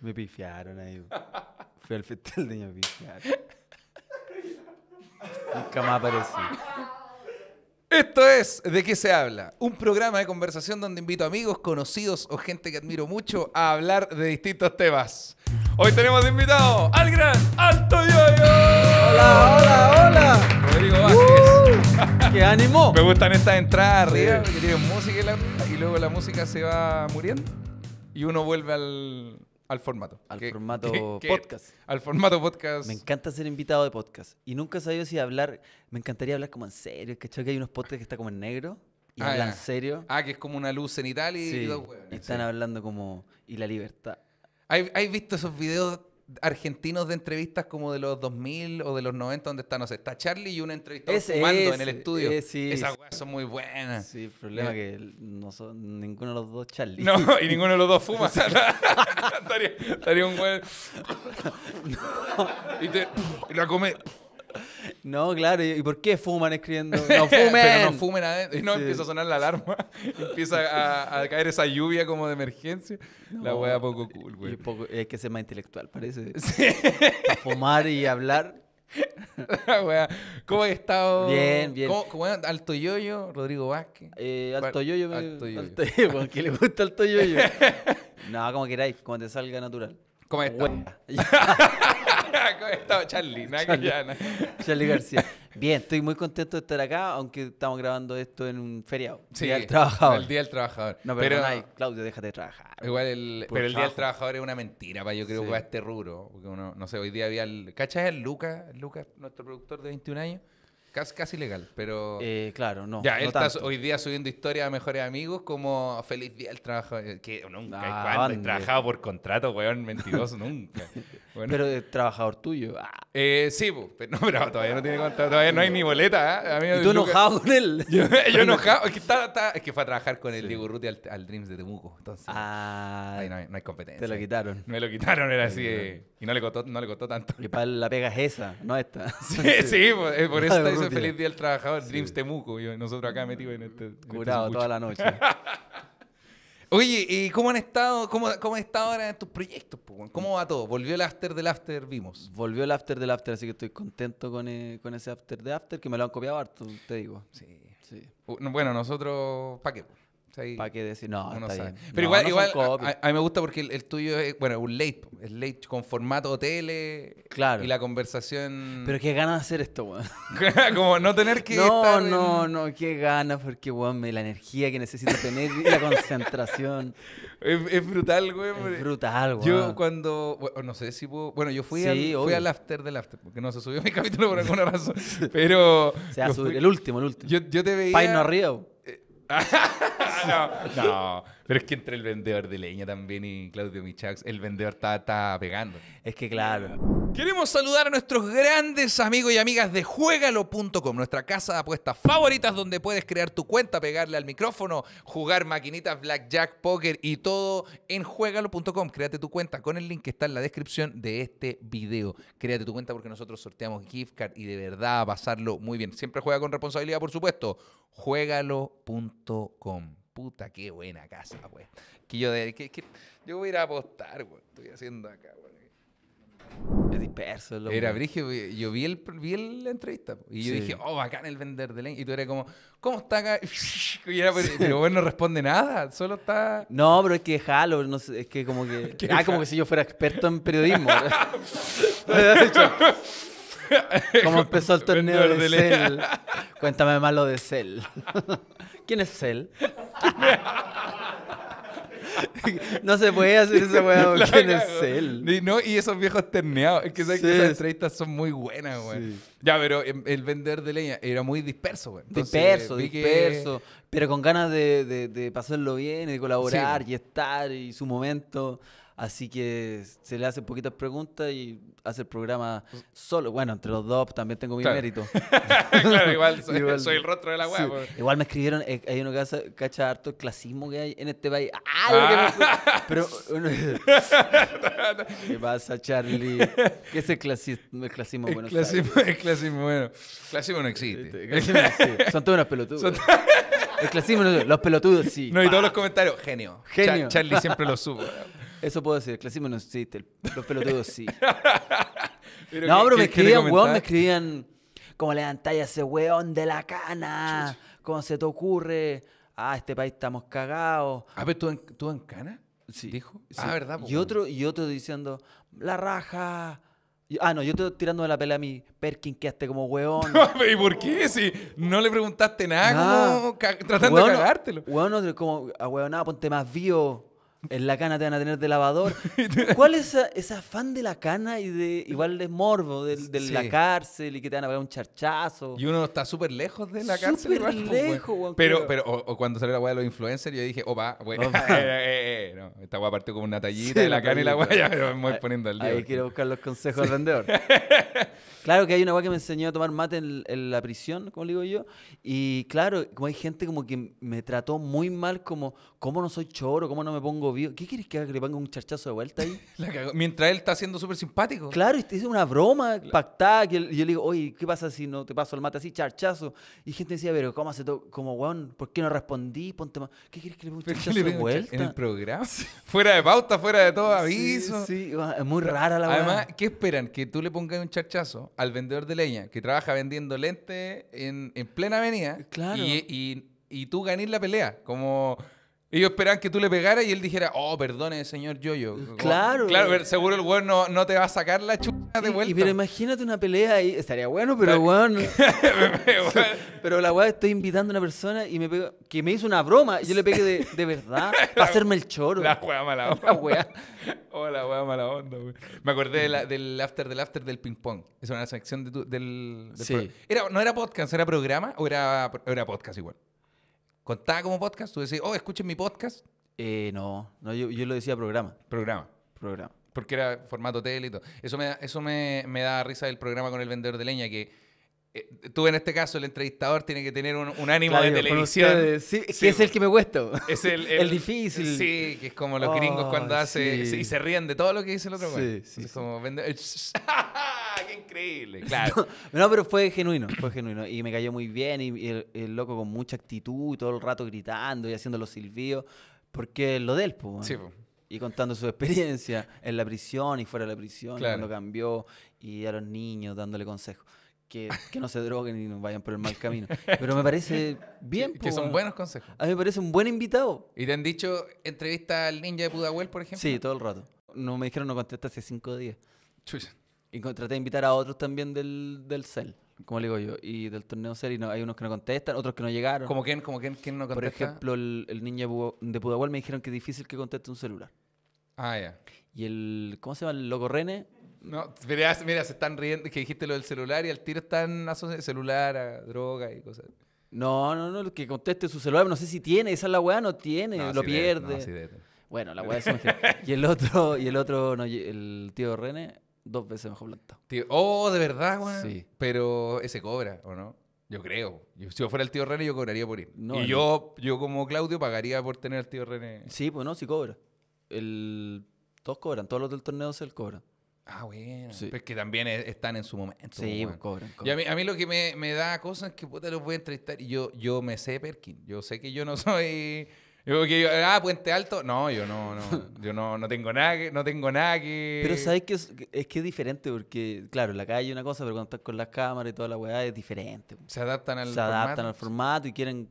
Me pifiaron ahí. Fui al festival de me pifiaron. Nunca más aparecí. Esto es De qué se habla, un programa de conversación donde invito amigos, conocidos o gente que admiro mucho a hablar de distintos temas. Hoy tenemos de invitado al gran Alto Yoyo. Hola, hola, hola. Rodrigo Vázquez. Uh, ¡Qué ánimo! Me gustan estas entradas arriba y luego la música se va muriendo y uno vuelve al, formato. Al formato podcast. al formato podcast. Me encanta ser invitado de podcast. Y nunca he sabido si hablar. Me encantaría hablar como en serio. Es Que hay unos podcasts que está como en negro. Y ah, en serio. Ah, que es como una luz en Italia. y, están hablando como. Y la libertad. ¿Hay, ¿Hay, visto esos videos argentinos de entrevistas como de los 2000 o de los 90, donde está, no sé, está Charlie y un entrevistador fumando en el estudio. Eh, Esas weas son muy buenas. Sí, el problema que no son ninguno de los dos Charlie. No, y ninguno de los dos fuma. estaría, un buen... y te, la come... No, claro. ¿Y por qué fuman escribiendo? No fumen. Pero no fumen adentro. Y no empieza a sonar la alarma. empieza a, caer esa lluvia como de emergencia. la wea poco cool, güey. Es que es más intelectual, parece. fumar y hablar. La wea. ¿Cómo has estado? Bien, bien. ¿Cómo, alto Yoyo, Rodrigo Vázquez. Eh, alto Yoyo. Alto le gusta Alto Yoyo. no, como queráis, cuando te salga natural. ¿Cómo ¿Cómo Charlie? García. Bien, estoy muy contento de estar acá, aunque estamos grabando esto en un feriado. Sí, día trabajador. El Día del Trabajador. No, pero, Claudio, déjate de trabajar. Igual, el, pero el Día del Trabajador es una mentira, para yo creo que que a este rubro. Porque uno, no sé, hoy día había. El, ¿Cachas el Lucas? Lucas, nuestro productor de 21 años Casi, casi legal, pero. Eh, claro, no. Ya, él está hoy día subiendo historias a mejores amigos como Feliz Día del Trabajador. Eh, que nunca, ah, trabajado por contrato, weón, 22, nunca. Pero de trabajador tuyo. Ah. Eh, sí, pero, no, pero todavía no tiene contrato, todavía no hay ni boleta. ¿ah? ¿Y tú enojado con él? Yo, enojado, es que, está, está, es que fue a trabajar con el Diego Ruti al, Dreams de Temuco. Entonces, ah, ahí no hay, no hay, competencia. Te lo quitaron. Me lo quitaron, era así. Eh, y no le costó, no le costó tanto. Y para la pega es esa, no esta. Sí, sí, por eso. Feliz Día del Trabajador, Dreams Temuco. nosotros acá metidos en este. este Curado toda la noche. Oye, ¿y cómo han estado? ¿Cómo, cómo ahora en tus proyectos? ¿Cómo va todo? ¿Volvió el after del after? Vimos. Volvió el after del after, así que estoy contento con, eh, ese after de after que me lo han copiado harto, te digo. Uh, bueno, nosotros, ¿para qué? ¿Para qué decir? No, está bien. Pero igual, igual a, mí me gusta porque el, tuyo es, bueno, un late, es late con formato tele. Claro. Y la conversación. Pero qué ganas de hacer esto, weón. Como no tener que. No, estar no, no, no, qué ganas, porque, weón, la energía que necesito tener y la concentración. Es, brutal, weón. Es brutal, weón. Yo cuando. no sé si puedo. Bueno, yo fui, al, fui al after del after, porque no se subió mi capítulo por alguna razón. Pero. O sea, el último, el último. Yo, yo te veía. Paino arriba, no, no. Pero es que entre el vendedor de leña también y Claudio Michax, el vendedor está, pegando. Es que claro. Queremos saludar a nuestros grandes amigos y amigas de juegalo.com, nuestra casa de apuestas favoritas donde puedes crear tu cuenta, pegarle al micrófono, jugar maquinitas, blackjack, póker y todo en juegalo.com. Créate tu cuenta con el link que está en la descripción de este video. Créate tu cuenta porque nosotros sorteamos gift card y de verdad pasarlo muy bien. Siempre juega con responsabilidad, por supuesto. Juegalo.com. Puta, qué buena casa, güey. Que yo, de, que, que, yo voy a ir a apostar, güey. Estoy haciendo acá, güey. Es disperso. era Brigio, yo vi, el, vi la entrevista y yo dije, oh, bacán el vender de ley. Y tú eres como, ¿cómo está acá? Y era, pues, pero bueno, no responde nada, solo está. No, pero es que jalo, es que como que. ah, como que si yo fuera experto en periodismo. ¿Cómo empezó el torneo de Cell? Cuéntame más lo de Cell. ¿Quién es Cell? no se puede hacer ese weón. ¿Quién es Cell? Y, no, y esos viejos terneados. Es que, que esas entrevistas son muy buenas, weón. Ya, pero em, el vender de leña era muy disperso, weón. Disperso, disperso. Pero con ganas de, de, pasarlo bien y de colaborar y estar y su momento. Así que se le hacen poquitas preguntas y hace el programa mm. solo. Bueno, entre los dos también tengo mi mérito. claro, igual soy, el rostro de la web. Igual me escribieron, eh, hay uno que hace, cacha harto el clasismo que hay en este país. ¡Ah! ah. Pero. Uno, ¿Qué pasa, Charlie? ¿Qué es el, el clasismo bueno? Clasismo, el clasismo bueno. clasismo no existe. Este, clasismo Son todos unos pelotudos. El clasismo, los pelotudos sí. No, y todos los comentarios, genio. Charlie siempre lo sube. Eso puedo decir, el clasismo no existe, los pelotudos sí. no, pero me escribían, weón, me escribían como levantáis a ese weón de la cana, cómo se te ocurre, ah, este país estamos cagados. Ah, pero tú en, tú en cana, sí. dijo. Ah, verdad. Y otro, y otro diciendo, la raja. Ah, no, yo estoy tirando de la pela a mi Perkin, quedaste como weón. ¿Y por qué? Si no le preguntaste nada, como tratando de cagártelo. Weón, como, a ah, weón, nada, ponte más vivo. En la cana te van a tener de lavador. ¿Cuál es esa, ese afán de la cana y de igual de morbo, de, la cárcel y que te van a pagar un charchazo? Y uno está súper lejos de la cárcel. Súper pues, lejos, Pero, pero o, cuando salió la weá de los influencers, yo dije, opa, bueno, eh, eh, eh esta weá partió como una tallita de la, cana y la weá, ya me voy poniendo al día. Ahí quiero buscar los consejos sí. del vendedor. claro que hay una weá que me enseñó a tomar mate en, la prisión, como digo yo. Y claro, como hay gente como que me trató muy mal, como, ¿cómo no soy choro? ¿Cómo no me pongo ¿Qué quieres que haga? Que le ponga un charchazo de vuelta ahí. Mientras él está siendo súper simpático. Claro, es una broma pactada. Que yo le digo, oye, ¿qué pasa si no te paso el mate así? Charchazo. Y gente decía, pero ¿cómo hace todo? Como, weón, ¿por qué no respondí? Ponte ¿Qué quieres que le ponga un charchazo de vuelta? En el programa. fuera de pauta, fuera de todo aviso. Sí, es muy rara la Además, ¿qué esperan? Que tú le pongas un charchazo al vendedor de leña que trabaja vendiendo lentes en, plena avenida. Claro. Y, y tú ganís la pelea. Como ellos esperaban que tú le pegaras y él dijera, oh, perdone, señor Yoyo. Claro. Claro, seguro el weón no, te va a sacar la chucha de vuelta. Y, pero imagínate una pelea ahí. Estaría bueno, pero weón. pero la weá estoy invitando a una persona y me que me hizo una broma. Y yo le pegué de, de verdad para hacerme el choro. La weá mala onda. La weá. oh, la weá mala onda, weón. Me acordé del after del after del ping-pong. Es una sección de tu, del. sí. Era, no era podcast, era programa o era podcast igual. ¿Contaba como podcast? Tú decís, oh, escuchen mi podcast. Eh, no, no yo, lo decía programa. Programa. Programa. Porque era formato tele y todo. Eso me da, eso me, da risa del programa con el vendedor de leña, que eh, tú en este caso, el entrevistador tiene que tener un, ánimo de televisión. sí, es el pues. que me cuesta. Es el, difícil. Sí, que es como los gringos cuando hacen... hace y se ríen de todo lo que dice el otro. Sí, pues. sí, es como vende... increíble, claro. No, pero fue genuino, fue genuino. Y me cayó muy bien. Y, el, loco con mucha actitud, todo el rato gritando y haciendo los silbidos. Porque lo del, pues. Sí, Y contando su experiencia en la prisión y fuera de la prisión, cuando cambió, y a los niños dándole consejos. Que, no se droguen y no vayan por el mal camino. Pero me parece bien. Que, que son buenos consejos. A mí me parece un buen invitado. ¿Y te han dicho entrevista al ninja de Pudahuel, por ejemplo? Sí, todo el rato. No me dijeron no contesta hace cinco días. Chucha. Y traté de invitar a otros también del, del CEL, como le digo yo, y del torneo CEL. Y hay unos que no contestan, otros que no llegaron. ¿Como quién, como quién, quién no contesta? Por ejemplo, el, niño de Pudahuel me dijeron que es difícil que conteste un celular. Ah, ya. Y el, ¿cómo se llama? El loco Rene. No, mira, mira, se están riendo, que dijiste lo del celular y al tiro están asociados celular a droga y cosas. No, no, no, el que conteste su celular, no sé si tiene, esa es la weá, no tiene, lo pierde. Bueno, la weá es Y el otro, y el otro, el tío René, dos veces mejor plantado. oh, de verdad, güey. Sí. Pero ese cobra, ¿o no? Yo creo. si yo fuera el tío René, yo cobraría por ir. y yo, yo como Claudio, pagaría por tener al tío René. Sí, pues no, sí cobra. El... Todos cobran, todos los del torneo se el cobran. Ah, bueno. Sí. que también están en su momento. Sí, pues, pues, cobran, Y a mí, a lo que me, me da cosas es que puta los voy a entrevistar. Y yo, yo me sé Perkin. Yo sé que yo no soy yo ah, Puente Alto. No, yo no, no. Yo no, tengo nada que, no tengo nada que. Pero sabes que es, que es diferente, porque, claro, en la calle es una cosa, pero cuando estás con las cámaras y toda la weá es diferente. Se adaptan al formato Se adaptan al formato y quieren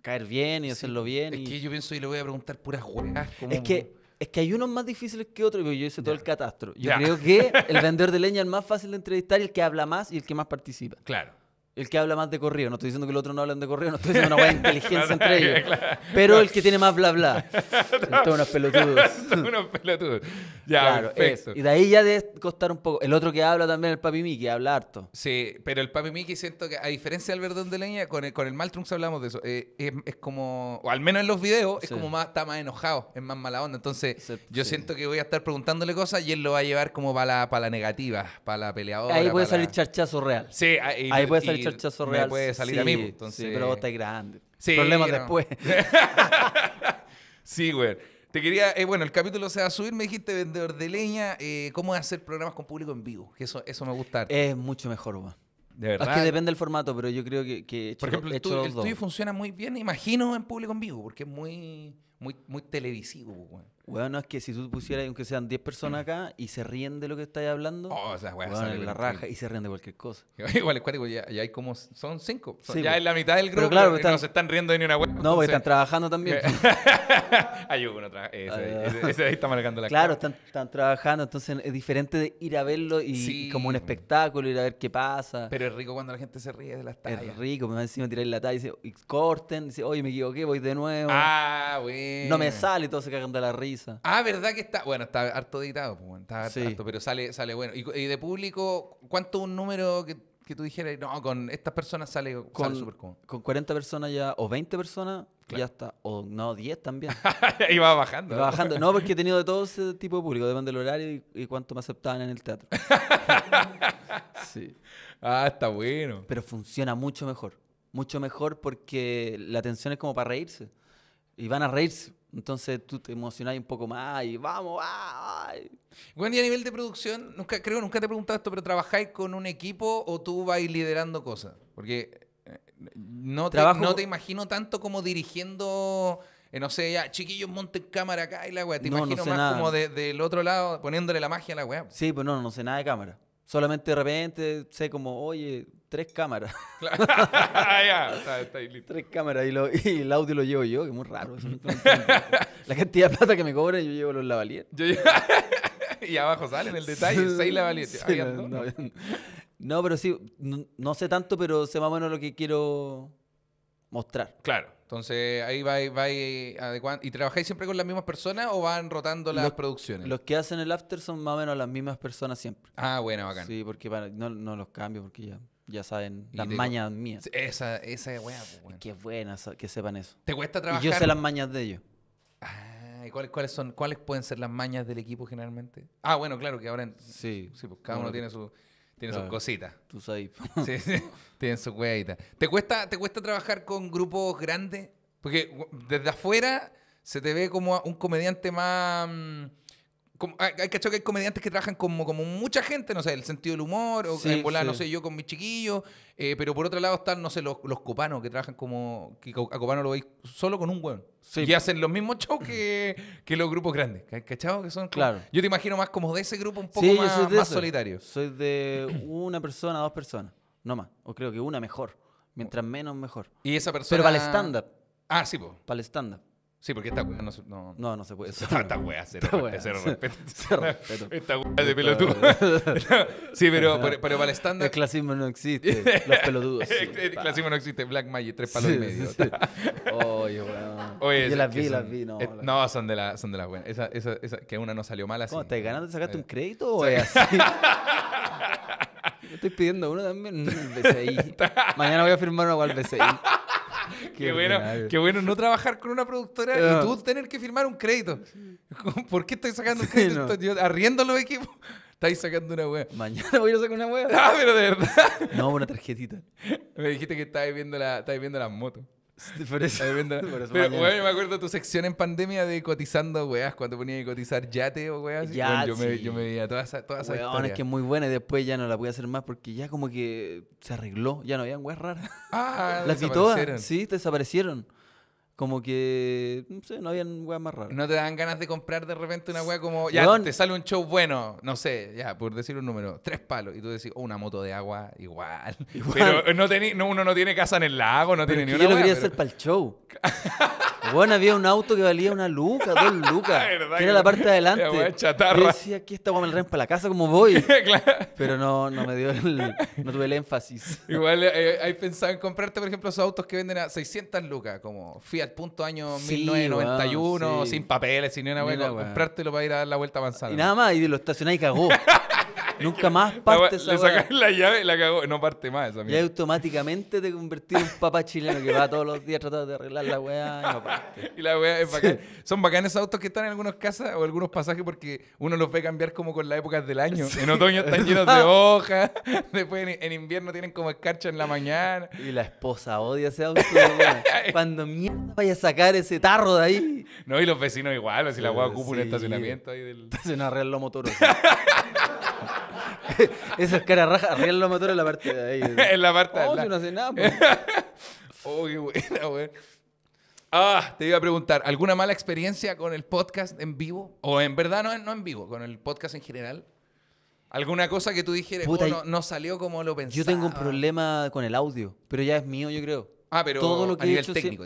caer bien y hacerlo bien. Es que yo pienso y le voy a preguntar puras juegas. Es que es que hay unos más difíciles que otros, Y yo hice todo el catastro. Yo creo que el vendedor de leña es el más fácil de entrevistar y el que habla más y el que más participa. Claro el que habla más de corrido. No estoy diciendo que el otro no hablan de corrido, no estoy diciendo una buena inteligencia entre ellos. Pero el que tiene más bla bla. Son unos pelotudos. unos pelotudos. Y de ahí ya debe costar un poco. El otro que habla también, el Papi Miki, habla harto. Sí, pero el Papi Miki siento que, a diferencia del Verdón de Leña, con el, con el Maltrunks hablamos de eso. Eh, es, como, o al menos en los videos, es como más, está más enojado, es más mala onda. Entonces, yo siento que voy a estar preguntándole cosas y él lo va a llevar como para la, para la negativa, para la peleadora. Ahí puede salir charchazo real. Sí, ahí, puede salir puede salir a mí. Sí, pues, pero vos estás grande. Problemas después. sí, güey. Te quería, eh, bueno, el capítulo se va a subir, me dijiste vendedor de leña, eh, cómo hacer programas con público en vivo, que eso, eso me gusta. Es mucho mejor, güey. De verdad. Es que depende del formato, pero yo creo que, Por ejemplo, el, estudio funciona muy bien, imagino, en público en vivo, porque es muy, muy, muy televisivo, güey bueno es que si tú pusieras, aunque sean 10 personas acá y se ríen de lo que estáis hablando, oh, o sea, la raja y se ríen de cualquier cosa. Igual es cuático, ya, ya, hay como. Son 5. ya es la mitad del grupo. Pero claro, no se están riendo de ni una weón. No, porque están trabajando también. hay uno ah, Ese, ahí está marcando la Claro, están, trabajando, entonces es diferente de ir a verlo y, como un espectáculo, ir a ver qué pasa. Pero es rico cuando la gente se ríe de las tallas. Es rico, me van encima tirar la talla y dice, corten, dice, oye, me equivoqué, voy de nuevo. Ah, bueno. No me sale, y todos se cagan de la risa. Ah, ¿verdad que está? Bueno, está harto editado, pues, pero sale, sale bueno. Y, de público, ¿cuánto un número que, tú dijeras, no, con estas personas sale con, súper cómodo? Con 40 personas ya, o 20 personas, ya está. O no, 10 también. y va bajando. bajando. No, porque he tenido de todo ese tipo de público, depende del horario y, y cuánto me aceptaban en el teatro. sí. Ah, está bueno. Pero funciona mucho mejor. Mucho mejor porque la atención es como para reírse. Y van a reírse. Entonces tú te emocionás un poco más y vamos, ¡ay! Bueno, a nivel de producción, nunca, creo nunca te he preguntado esto, pero ¿trabajáis con un equipo o tú vas liderando cosas? Porque eh, no te, imagino tanto como dirigiendo, eh, no sé, ya, chiquillos monten cámara acá y la weá. Te no, imagino sé más nada. como del otro lado, poniéndole la magia a la weá. Sí, pues no, no sé nada de cámara. Solamente de repente sé como, oye, tres cámaras. ya, Tres cámaras y, lo, y, el audio lo llevo yo, que es muy raro. la cantidad de plata que me cobran, yo llevo los lavalier. y abajo sale en el detalle, seis lavalier. no, pero sí, no, no, sé tanto, pero sé más o menos lo que quiero mostrar. Claro. Entonces ahí va, va y adecuando. ¿Y trabajáis siempre con las mismas personas o van rotando las producciones? Los que hacen el after son más o menos las mismas personas siempre. Ah, bueno, bacán. Sí, porque no, los cambio porque ya, ya saben las mañas mías. Esa, esa es pues, buena. Qué buena que sepan eso. ¿Te cuesta trabajar? yo sé las mañas de ellos. Ah, ¿y cuáles, cuáles son? ¿Cuáles pueden ser las mañas del equipo generalmente? Ah, bueno, claro que ahora... sí. Pues, cada uno tiene su... Tiene sus cositas. tú sabes. sí, sí, tienen sus ¿Te cuesta, ¿Te cuesta trabajar con grupos grandes? Porque desde afuera se te ve como un comediante más mm, hay, que hay comediantes que trabajan como, como mucha gente, no sé, el sentido del humor, o en volar, no sé, yo con mis chiquillos, eh, pero por otro lado están, no sé, los, los, copanos que trabajan como, que a copano lo veis solo con un hueón. Y hacen los mismos shows que, los grupos grandes, ¿cachado? Que son claro. Yo te imagino más como de ese grupo un poco más, solitario. Soy de una persona, dos personas, no más, o creo que una mejor, mientras menos mejor. Y esa persona... Pero para el stand-up. Ah, sí, pues. Para el stand Sí, porque esta weá no, no, no. No, se puede. Esta, esta weá, cero, respeto. Esta weá de pelotudo. sí, pero, pero, para el estándar. El clasismo no existe. Los pelotudos. el clasismo no existe. Black Magic, tres palos y medio. Oye, weón. Oye, Yo las vi, las vi, no. no, son de, la, son de las buenas. Esa, esa, esa, que una no salió mal así. ¿Cómo estás ganando? ¿Sacaste un crédito o es así? Estoy pidiendo uno también. Mm, BCI. Mañana voy a firmar una al BCI qué, bueno, qué bueno no trabajar con una productora y ah. tú tener que firmar un crédito. ¿Por qué estoy sacando un crédito? arriendo los equipos. Estáis sacando una wea. Mañana voy a sacar una wea. Ah, pero de verdad. No, una tarjetita. Me dijiste que estabas viendo, la, viendo las motos. me acuerdo tu sección en pandemia de cotizando, weas, cuando ponía que cotizar yate o weas. Ya, yo, me, yo, me, veía toda esa, toda es que es muy buena y después ya no la pude hacer más porque ya como que se arregló, ya no habían weas raras. Ah, Las quitó todas, sí, desaparecieron. Como que, no sé, no habían weas más raras. ¿No te dan ganas de comprar de repente una wea como, ya te sale un show bueno, no sé, ya, por decir un número, tres palos, y tú decís, oh, una moto de agua, igual. Pero eh, no tení, no, uno no tiene casa en el lago, no tiene ni una Yo lo quería hacer para el show. Bueno, había un auto que valía una luca, dos lucas. que era la parte de adelante. Era chatarro. decía, aquí está, wea la para la casa como voy. Claro. Pero no, no me dio el, no tuve el énfasis. Igual hay eh, eh, pensado en comprarte, por ejemplo, esos autos que venden a 600 lucas, como Fiat punto año 1991, sin papeles, sin ni una hueá, comprártelo para ir a dar la vuelta avanzada. Y nada más, y lo estacionáis y cagó. Nunca más parte esa Le sacas la llave y la cagó. No parte más esa Y automáticamente te convertí en un papá chileno que va todos los días tratando de arreglar la weá y no parte. Y la weá es bacán. Son bacanes esos autos que están en algunas casas o algunos pasajes porque uno los ve cambiar como con las épocas del año. En otoño están llenos de hojas. Después en, invierno tienen como escarcha en la mañana. Y la esposa odia ese auto. Cuando mierda vaya a sacar ese tarro de ahí. No, y los vecinos igual. Si la weá ocupa un estacionamiento ahí del. Estacionar arreglo Esas caras rajas, real los motores en la parte de ahí. en la parte de oh, no hace nada, pues. Oh, qué buena, güey. Ah, te iba a preguntar, ¿alguna mala experiencia con el podcast en vivo? O en verdad no, en vivo, con el podcast en general. ¿Alguna cosa que tú dijeras, oh, no, salió como lo pensaba? Yo tengo un problema con el audio, pero ya es mío, yo creo. Ah, pero Todo lo a nivel técnico.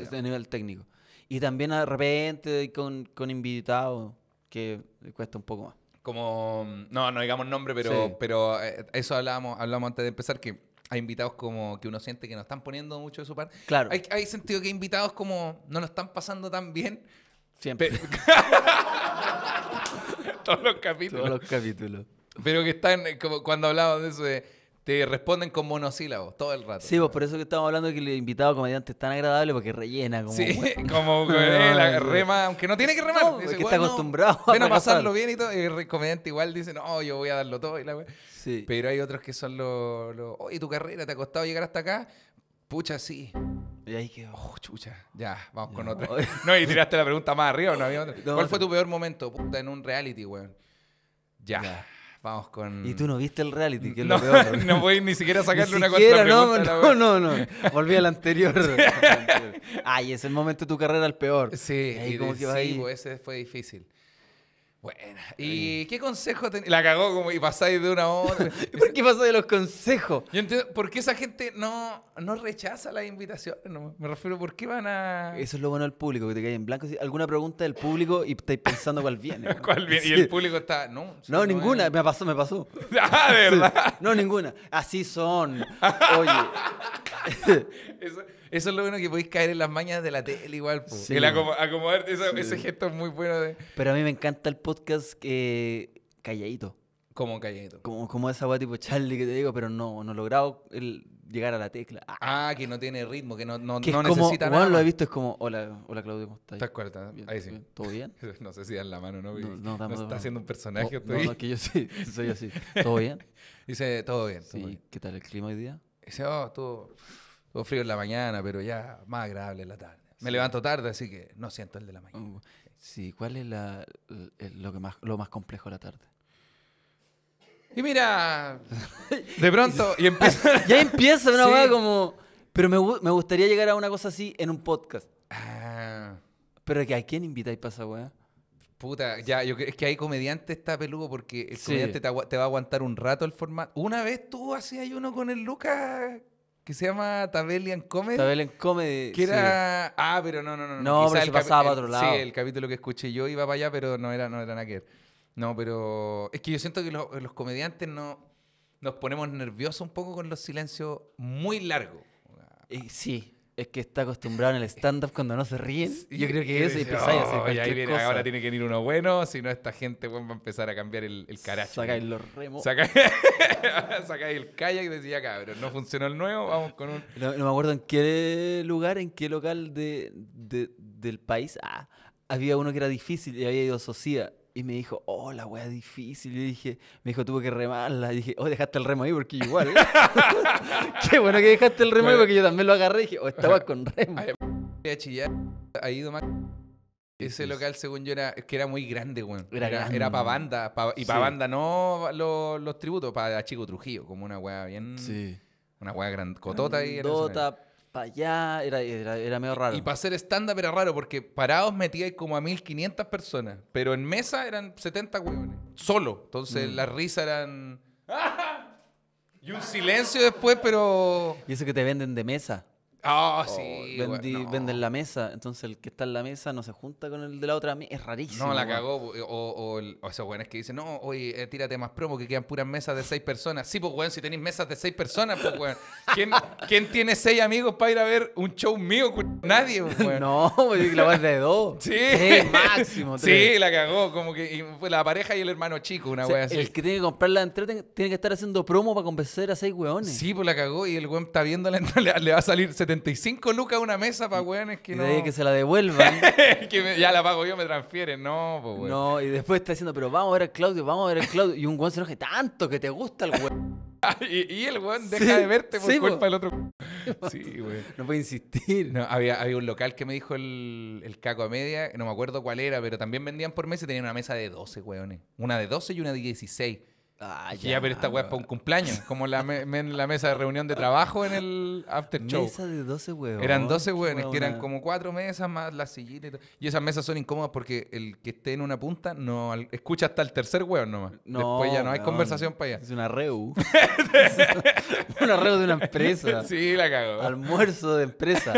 técnico. Y también de repente con, con invitados, que cuesta un poco más como, no, no digamos nombre, pero, pero eh, eso hablábamos, antes de empezar, que hay invitados como que uno siente que no están poniendo mucho de su parte. Claro. Hay, sentido que invitados como no lo están pasando tan bien. Siempre. Todos los capítulos. Todos los capítulos. Pero que están, eh, como cuando hablábamos de eso de, te responden con monosílabos todo el rato. Sí, pues por eso que estamos hablando de que el invitado comediante es tan agradable porque rellena como. Sí, como que la rema, aunque no tiene que remar. No, que está acostumbrado. No, a pasarlo bien y todo. Y el comediante igual dice, no, yo voy a darlo todo. Y la sí. Pero hay otros que son los. Y Oye, tu carrera, ¿te ha costado llegar hasta acá? Pucha, sí. Y ahí que, Oh, chucha. Ya, vamos con otro No, y tiraste la pregunta más arriba, no había otra. ¿Cuál fue tu peor momento, puta, en un reality, weón? ya. ya. Vamos con. Y tú no viste el reality, que es lo peor. no voy ni siquiera sacarle una contra no, no, no, no. Volví la anterior. Ay, es el momento de tu carrera el peor. Sí, y, como que ahí. Pues, ese fue difícil. Bueno, ¿y qué consejo tenéis La cagó como y pasáis de una otra. ¿Por qué pasáis de los consejos? Yo entiendo, ¿por qué esa gente no, no rechaza las invitaciones? me refiero, ¿por qué van a...? Eso es lo bueno del público, que te cae en blanco. Alguna pregunta del público y estáis pensando cuál viene. ¿Cuál viene? Y el público está... No, no, ninguna. Me pasó, me pasó. ah, verdad? No, ninguna. Así son. Oye. Eso... es lo bueno que podéis caer en las mañas de la tele igual. Sí, El acomodarte, ese gesto es muy bueno. De... Pero a mí me encanta el podcast podcast calladito. Como calladito. Como, como esa guay tipo Charlie que te digo, pero no, no he logrado el llegar a la tecla. Ah, ah que no tiene ritmo, que no, no, que no necesita bueno, nada. lo he visto, es como, hola, hola Claudio, ¿cómo estás? ¿Estás cuarta? Ahí sí. ¿Todo bien? no sé si dan la mano, ¿no? No, no, está haciendo un personaje. Oh, no, no, que yo sí, soy así. ¿Todo bien? Dice, todo bien. Sí, ¿qué tal el clima hoy día? Dice, oh, todo, todo frío en la mañana, pero ya más agradable en la tarde. Me levanto tarde, así que no siento el de la mañana. Oh, Sí, ¿cuál es lo, que más, lo más complejo de la tarde? Y mira, de pronto, y empieza. ya empieza una como. Pero me, gustaría llegar a una cosa así en un podcast. Ah. Pero que a quién invitáis y esa weá? Puta, ya, yo, es que hay comediante está peludo porque el comediante te, te, va a aguantar un rato el formato. Una vez tú hacías uno con el Lucas que se llama Tabelian Comedy. Tabelian Comedy. Que era. Ah, pero no, no, no. No, pero se pasaba para otro lado. Sí, el capítulo que escuché yo iba para allá, pero no era, no era No, pero. Es que yo siento que los, comediantes no, nos ponemos nerviosos un poco con los silencios muy largos. Eh, sí, es que está acostumbrado en el stand-up cuando no se ríen. Yo creo que eso y oh, ahí viene, Ahora tiene que venir uno bueno, si no esta gente va a empezar a cambiar el, el caracho. Sacáis los remos. Sacáis, el kayak y decía cabrón, no funcionó el nuevo, vamos con un... No, me acuerdo en qué lugar, en qué local de, del país ah, había uno que era difícil y había ido Socia y me dijo, oh, la weá difícil. Y dije, me dijo, tuvo que remarla. Y dije, oh, dejaste el remo ahí porque igual. Qué bueno que dejaste el remo ahí porque yo también lo agarré dije, oh, estaba con remo. Ese local, según yo, era es que era muy grande, weón. Era, era para banda. y para banda, no los, tributos, para Chico Trujillo, como una weá bien. Sí. Una hueá grande cotota ahí para allá, era, era, medio raro. Y para hacer stand-up era raro porque parados metía como a 1500 personas, pero en mesa eran 70 huevones, solo. Entonces mm. las risas eran... Y un silencio después, pero... Y eso que te venden de mesa. Ah, sí. Venden la mesa, entonces el que está en la mesa no se junta con el de la otra Es rarísimo. No, la cagó. O, o, esos weones que dicen, no, oye, eh, tírate más promo que quedan puras mesas de seis personas. Sí, pues weón, si tenéis mesas de seis personas, pues weón. ¿Quién, tiene seis amigos para ir a ver un show mío? Nadie, pues, weón. no, pues, la vas de dos. Sí. máximo. Sí, la cagó. Como que fue la pareja y el hermano chico, una o así. El que tiene que comprar la entrada tiene que estar haciendo promo para convencer a seis weones. Sí, pues la cagó y el weón está viendo la entrada, le, le va a salir 70 75 lucas una mesa para weones que que se la devuelvan. ya la pago yo, me transfieren. No, pues weón. No, y después está diciendo, pero vamos a ver al Claudio, vamos a ver al Claudio. Y un weón se enoje tanto que te gusta el weón. y, el weón deja de verte por culpa del otro. Sí, weón. No puedo insistir. No, había, había un local que me dijo el, caco a media, no me acuerdo cuál era, pero también vendían por mes y tenían una mesa de 12 weones. Una de 12 y una de 16. Ah, ya, pero esta weá es para un cumpleaños, como la, mesa de reunión de trabajo en el after show. Mesa de 12 huevos. Eran 12 huevones, que eran como cuatro mesas más las sillitas y todo. Y esas mesas son incómodas porque el que esté en una punta no escucha hasta el tercer web nomás. Después ya no hay conversación para allá. Es una reu. una reu de una empresa. Sí, la cago. Almuerzo de empresa.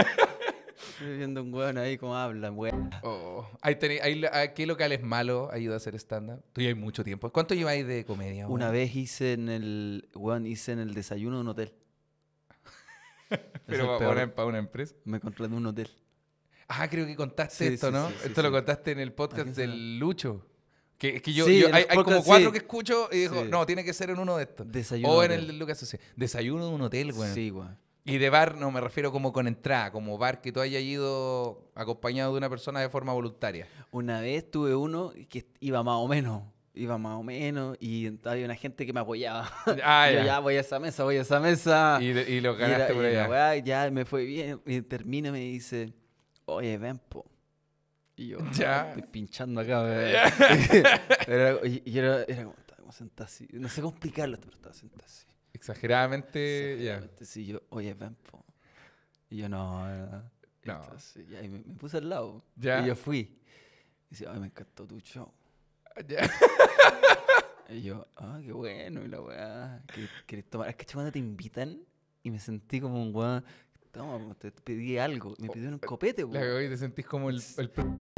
Estoy viendo un weón ahí como hablan weón. Oh, ahí tenéis, ahí, ¿a ah, ¿Qué locales malo ayuda a hacer stand-up? Tú hay mucho tiempo. ¿Cuánto lleváis de comedia? Una vez hice en el, weón, hice en el desayuno de un hotel. Pero em-, para una, empresa. Me contraté un hotel. Ah, creo que contaste esto, ¿no? esto lo contaste en el podcast del Lucho. Que, es que yo, hay, hay, como cuatro que escucho y dijo, no, tiene que ser en uno de estos. Desayuno o en el Lucas Social. Desayuno de un hotel, weón. Sí, weón. Y de bar no me refiero como con entrada, como bar que tú hayas ido acompañado de una persona de forma voluntaria. Una vez tuve uno que iba más o menos iba más o menos y había una gente que me apoyaba. Ah, yo, ya. voy a esa mesa, voy a esa mesa. Y, lo ganaste por allá. ya me fue bien. Y termina y me dice, oye, ven, po. Y yo, estoy pinchando acá, y, y, era, como, estaba como sentado así. No sé cómo explicarlo, pero estaba sentado así. Exageradamente, ya. Yeah. Sí, yo, oye, Pempo. Y yo, no, no. y me, me, puse al lado. Y yo fui. Y dice, me encantó tu show. Ah, y yo, ah, qué bueno, y la weá. ¿Querés tomar? Es que cuando te invitan y me sentí como un weá. Toma, te pedí algo. Me oh, pidieron un copete, weá. Y te sentís como el, el,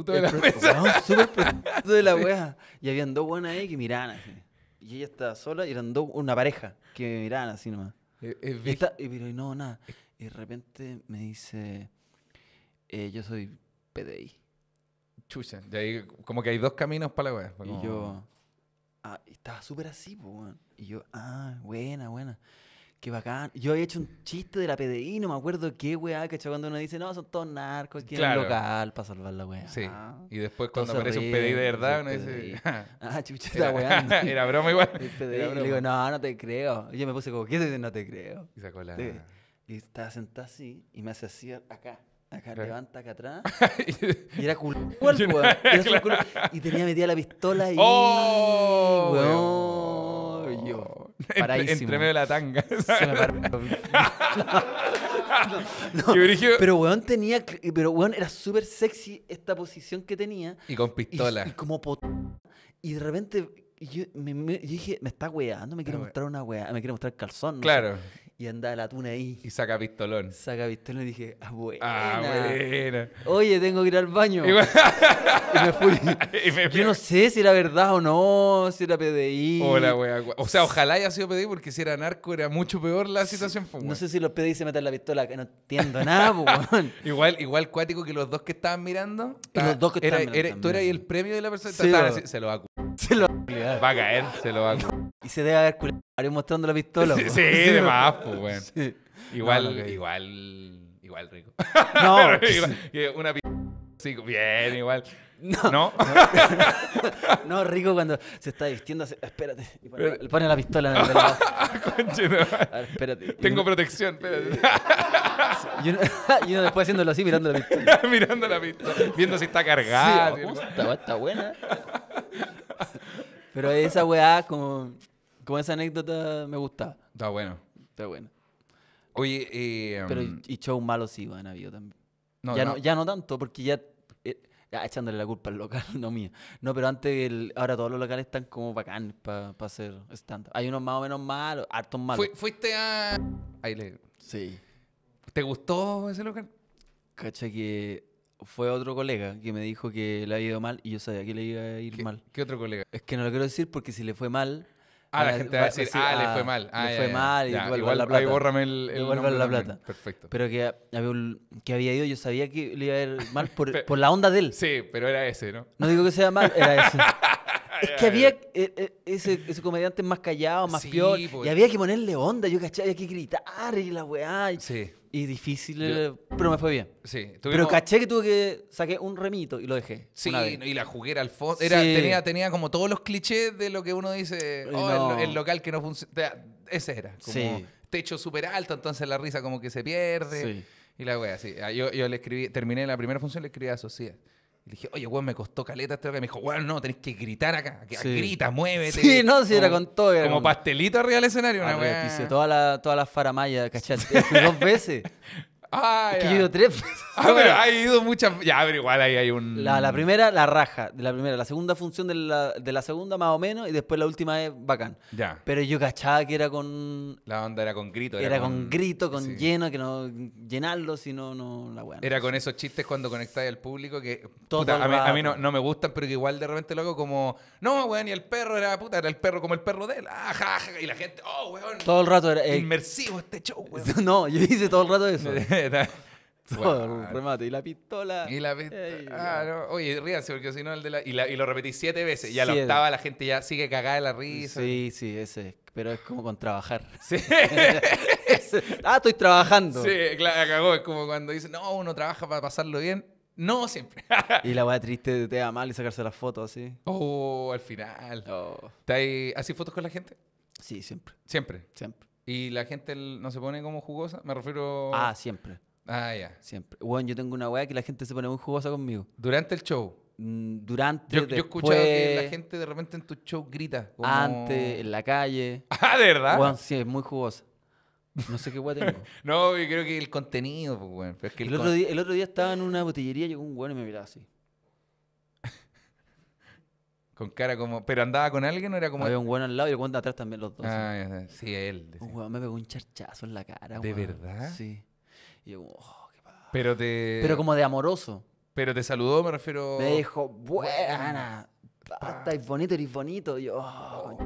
de la mesa. super puto de la weá. Y habían dos buenas ahí que miraban así. Y ella estaba sola y eran dos, una pareja que me miraban así nomás. Eh, y, está, y, no, nada. Y de repente me dice, eh, yo soy PDI. Chucha, de ahí como que hay dos caminos para la web, Como... Y yo, ah, estaba súper así, pues, Y yo, ah, buena, buena. Qué bacán. Yo había hecho un chiste de la PDI, no me acuerdo qué weá, que cuando uno dice, no, son todos narcos, quieren claro. local para salvar la weá. Sí. Ah. Y después cuando aparece un PDI de verdad, uno dice, ah, chucha, está weá. Era broma igual. El PDI. le digo, no, no te creo. Y yo me puse como, ¿qué dice No te creo. Y sacó la. Y estaba sentada así y me hace así acá. Acá levanta acá atrás. y era cool. Y tenía metida la pistola y. ¡Oh! Weón. Entre, medio de la tanga. pero weón tenía. Pero weón era súper sexy esta posición que tenía. Y con pistola. Y, como Y de repente. yo, dije, me está weando, me quiere mostrar una wea, me quiere mostrar calzón. claro y andaba la tuna ahí. Y saca pistolón. Saca pistolón y dije, ah, buena. Ah, buena. Oye, tengo que ir al baño. y, me fui. Yo no sé si era verdad o no, si era PDI. Hola, wea. O sea, ojalá haya sido PDI porque si era narco era mucho peor la situación. Pues, no sé si los PDI se meten la pistola, que no entiendo nada, pues, igual, igual cuático que los dos que estaban mirando. los ah, dos que estaban mirando. Era, tú eras el premio de la persona. se lo va a Se lo va a Va a caer, se lo va a no. Y se debe haber culiado mostrando la pistola. sí, sí de más, pues igual, igual, igual rico. No, pues una bien, igual. No. ¿No? rico cuando se está vistiendo. Espérate. le pone la pistola en el a espérate. Tengo protección, espérate. y, uno, después haciéndolo así, mirando la pistola. mirando la pistola, viendo si está cargada. Oh, está, buena. Pero esa weá, como, como esa anécdota, me gusta. Está bueno. Está bueno. Oye, eh, Pero em, y shows malos sí a habido también. ya, no. ya no tanto, porque ya, eh, echándole la culpa al local, no mía. No, pero antes, el, ahora todos los locales están como bacanes para hacer stand-up. Hay unos más o menos malos, hartos malos. fuiste a... Ahí le... Sí. ¿Te gustó ese local? Cacha que fue otro colega que me dijo que le había ido mal y yo sabía que le iba a ir mal. ¿Qué otro colega? Es que no lo quiero decir porque si le fue mal, Ah, la gente va a decir, ah, le ah, fue mal. Ah, le fue mal y igual la plata. Ahí bórrame el, el nombre la plata. Perfecto. Pero que había, ido, yo sabía que le iba a ir mal por, por la onda de él. Sí, pero era ese, ¿no? No digo que sea mal, era ese. es que había eh, eh, ese, ese, comediante más callado, más peor. Pues. Y había que ponerle onda, yo caché, había que gritar y la weá. Y... difícil, pero me fue bien. Sí, pero caché que tuve que saqué un remito y lo dejé. Sí, y la juguera al fondo. Tenía, como todos los clichés de lo que uno dice, oh, el, local que no funciona. Ese era, como techo súper alto, entonces la risa como que se pierde. Y la weá, sí. Ah, yo, yo le escribí, terminé la primera función, le escribí a Sociedad le dije, oye, weón, me costó caleta este Me dijo, weón, no, tenés que gritar acá. Grita, muévete. Sí, no, si era con todo. como pastelito arriba del escenario, una weón. Toda la, toda faramaya, ¿cachai? dos veces. Ah, es que yo he tres ah, pero ha ido muchas. Ya, pero igual ahí hay un. La, primera, la raja. De la primera, la segunda función de la, de la segunda, más o menos. Y después la última es bacán. Ya. Pero yo cachaba que era con. La onda era con grito. Era, con, grito, con lleno, que no. Llenarlo, si no, la Era con esos chistes cuando conectáis al público que. a, mí, no, me gustan, pero que igual de repente lo hago como. No, weón, y el perro era puta, era el perro como el perro de él. Ah, y la gente, oh, weón. Todo el rato era. Eh, inmersivo este show, weón. No, yo hice todo el rato eso. remate. Y la pistola. Y la pistola. Oye, ríanse, porque si no el de la... Y, lo repetí siete veces. Y a la octava la gente ya sigue cagada de la risa. Sí, sí, ese. Pero es como con trabajar. ah, estoy trabajando. Sí, claro, Es como cuando dice no, uno trabaja para pasarlo bien. No, siempre. y la weá triste te da mal y sacarse las fotos así. Oh, al final. Oh. ¿Así fotos con la gente? Sí, siempre. Siempre. Siempre. ¿Y la gente no se pone como jugosa? Me refiero... Ah, siempre. Ah, ya. Siempre. Bueno, yo tengo una weá que la gente se pone muy jugosa conmigo. ¿Durante el show? Mm, durante, Yo, yo he escuchado que la gente de repente en tu show grita. Antes, en la calle. Ah, ¿de verdad? Bueno, sí, es muy jugosa. No sé qué weá tengo. no, yo creo que el contenido, pues, bueno, el, otro día, estaba en una botillería, llegó un weón y me miraba así. Con cara como. Pero andaba con alguien, ¿no era como. Había un weón al lado y el weón de atrás también, los dos. Ah, sí, él. Un weón me pegó un charchazo en la cara, ¿De verdad? Sí. Y yo, oh, qué padre. Pero te. Pero como de amoroso. Pero te saludó, me refiero. Me dijo, buena. Hasta bonito, eres bonito. Y yo, oh,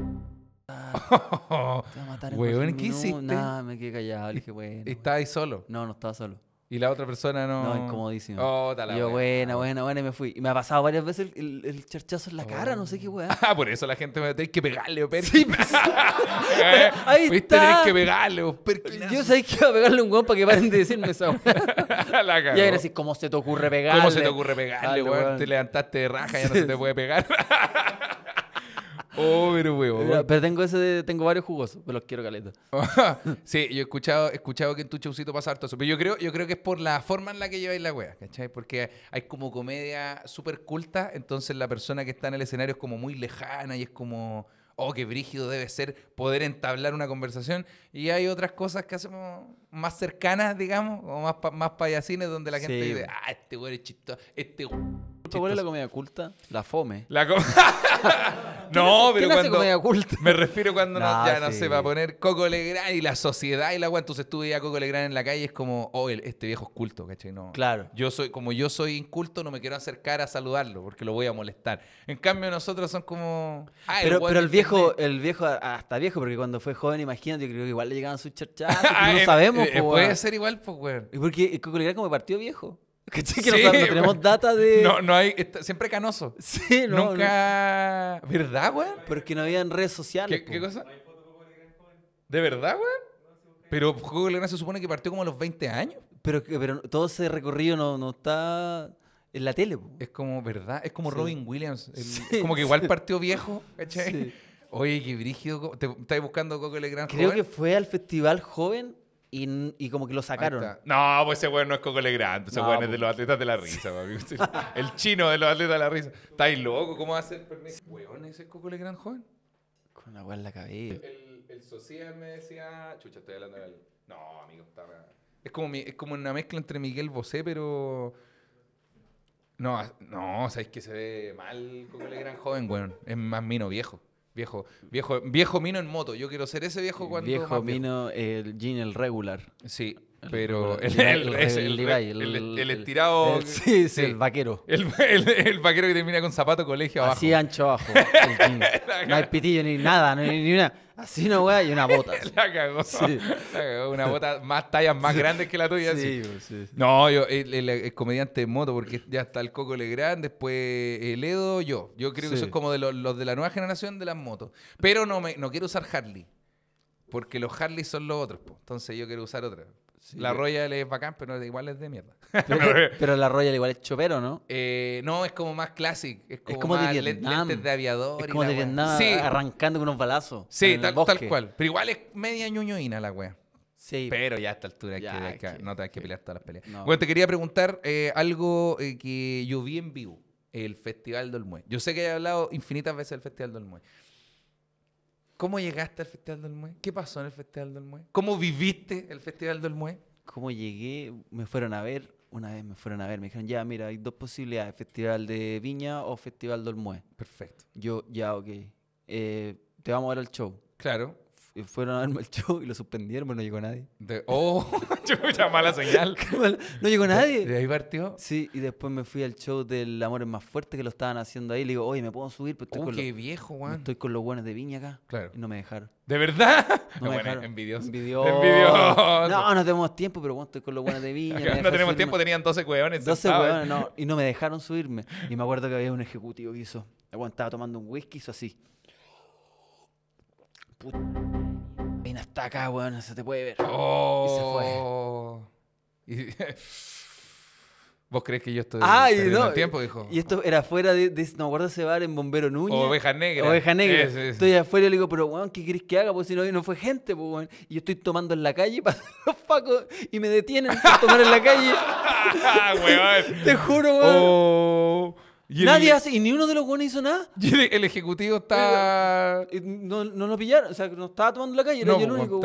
Te a matar en Weón, ¿qué hiciste? Nada, me quedé callado. Le dije, bueno. ¿Estabas ahí solo? No, no estaba solo. Y la otra persona no. No, incomodísimo. Oh, yo, buena, buena, buena, y me fui. Y me ha pasado varias veces el, el, charchazo en la cara, oh. no sé qué weá. Ah, por eso la gente me tenés que pegarle, o oh, Sí, pues. eh, Ahí ¿Viste? Tenés que pegarle, Yo sé que iba a pegarle un weón para que paren de decirme eso. la cara. Y ahora decís, ¿cómo se te ocurre pegarle? ¿Cómo se te ocurre pegarle, weón? Te levantaste de raja, ya no se te puede pegar. Oh, pero huevo. Pero, tengo ese tengo varios jugosos, pero los quiero caleta. sí, yo he escuchado, escuchado que en tu chaucito pasa harto eso. Pero yo creo, yo creo que es por la forma en la que lleváis la wea, ¿cachai? Porque hay como comedia súper culta, entonces la persona que está en el escenario es como muy lejana y es como. Oh, qué brígido debe ser poder entablar una conversación. Y hay otras cosas que hacemos más cercanas, digamos, o más, más payasines, donde la gente dice, ah, este güey es chistoso, este se vuelve la comedia culta? La fome. La no, pero cuando. Me refiero cuando ah, ya no, ya va no poner Coco Legrand y la sociedad y la agua. Entonces tú veías Coco Legrand en la calle es como, oh, este viejo es culto, ¿cachai? No. Claro. Yo soy, como yo soy inculto, no me quiero acercar a saludarlo porque lo voy a molestar. En cambio, nosotros son como. Ah, pero, el, viejo, el viejo, hasta viejo, porque cuando fue joven, imagínate, creo que igual le llegaban sus charchas. Ah, no eh, sabemos, eh, Puede ser igual, pues, y Porque Coco Legrand como partido viejo. tenemos data de. No, no hay. siempre canoso. Sí, Nunca. ¿Verdad, weón? Porque no había en redes sociales. ¿Qué, cosa? ¿De verdad, güey? Pero Coco de se supone que partió como a los 20 años. Pero, pero todo ese recorrido no, no está en la tele, Es como, ¿verdad? Es como Robin Williams. como que igual partió viejo, ¿cachai? Oye, qué brígido. ¿Te buscando Coco Legrand Creo que fue al Festival Joven y, como que lo sacaron. No, pues ese weón no es Coco Legrand, ese no, weón es pues. de los atletas de la risa, papi. El chino de los atletas de la risa. ¿Estáis loco? ¿Cómo va a ser? Weón, ese es Coco Legrand joven. Con la weón en la cabeza. El, el social me decía. Chucha, estoy hablando de él No, amigo, está. Es como, mi, es como una mezcla entre Miguel Bosé, pero. No, no, sabéis que se ve mal Coco Legrand joven, weón. Es más mino viejo. Viejo, viejo, viejo mino en moto. Yo quiero ser ese viejo cuando. Viejo mino, el jean, el regular. Sí, pero el, el, el, estirado. sí, el vaquero. El, vaquero que termina con zapato colegio abajo. Así ancho abajo. no hay pitillo ni nada, ni una. Así no güey y una bota. la cagó. Sí. Una bota más tallas más grandes que la tuya. Sí, sí, No, yo, el, comediante de moto, porque ya está el Coco Legrand, después el eh, Edo, yo. Yo creo que eso es como de los, de la nueva generación de las motos. Pero no, me, no quiero usar Harley. Porque los Harley son los otros, entonces yo quiero usar otra. La Royal es bacán, pero igual es de mierda. Pero, la Royal igual es chopero, ¿no? Eh, no, es como más classic. Es como, de lentes de aviador. Es como de Vietnam arrancando con unos balazos. Sí, tal, cual. Pero igual es media ñoñoína la wea. Sí. Pero ya a esta altura que, no te que pelear todas las peleas. Bueno, te quería preguntar eh, algo eh, que yo vi en vivo. El Festival del Mue. Yo sé que he hablado infinitas veces del Festival del Mue. ¿Cómo llegaste al Festival del Mue? ¿Qué pasó en el Festival del Mue? ¿Cómo viviste el Festival del Mue? ¿Cómo llegué? Me fueron a ver, una vez me fueron a ver, me dijeron, ya, mira, hay dos posibilidades, Festival de Viña o Festival del Mue. Perfecto. Yo, ya, ok. Eh, te vamos a ver al show. Claro y fueron a darme el show y lo suspendieron, pero no llegó nadie. ¡Oh! mucha mala señal. no llegó nadie. ¿De ahí partió? Sí, y después me fui al show del Amor es más fuerte que lo estaban haciendo ahí. Le digo, oye, ¿me puedo subir? Pues estoy oh, con qué los, viejo, Juan. Estoy con los buenos de Viña acá. Claro. Y no me dejaron. ¿De verdad? No, me dejaron. Envidioso. envidioso. No, no tenemos tiempo, pero bueno, estoy con los buenos de Viña. no tenemos tiempo, tenían 12 hueones. 12 hueones, no. Y no me dejaron subirme. Y me acuerdo que había un ejecutivo que hizo. estaba tomando un whisky, hizo así. Puta acá, weón, se te puede ver. Y se fue. Oh. ¿Vos crees que yo estoy ah, no, el tiempo? Dijo. Y esto era afuera de, No no acuerdo ese bar en Bombero Núñez. Oveja Negra. Oveja Negra. Estoy afuera y le digo, pero weón, ¿qué crees que haga? Porque si no, no fue gente, pues, weón. Y yo estoy tomando en la calle, para los y me detienen para tomar en la calle. Ah, te juro, weón. Oh. Nadie hace, y ni uno de los buenos hizo nada. el, ejecutivo está. No, no, pillaron, o sea, no estaba tomando la calle, era yo el pues, único.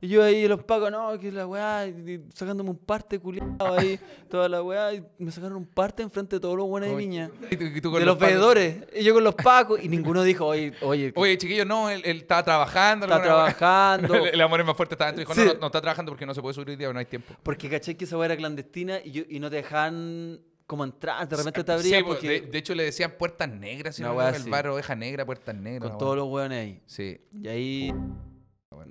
Y yo ahí los pacos, no, que la weá, sacándome un parte culiado ahí, toda la weá, y me sacaron un parte enfrente de todos los buenos de viña. Y de los, veedores, y yo con los pacos, y ninguno dijo, oye, oye. Oye, chiquillo, no, él, estaba trabajando. Está trabajando. el, amor es más fuerte, está dentro. Dijo, no, no, no, está trabajando porque no se puede subir el día, no hay tiempo. Porque caché que esa weá era clandestina y, y no te dejaban como entras? de repente ah, te abrían. Sí, porque... de, hecho le decían puertas negras, si no, no el barro oveja negra, puertas negras. Con todos los hueones ahí. Sí. Y ahí. Ah,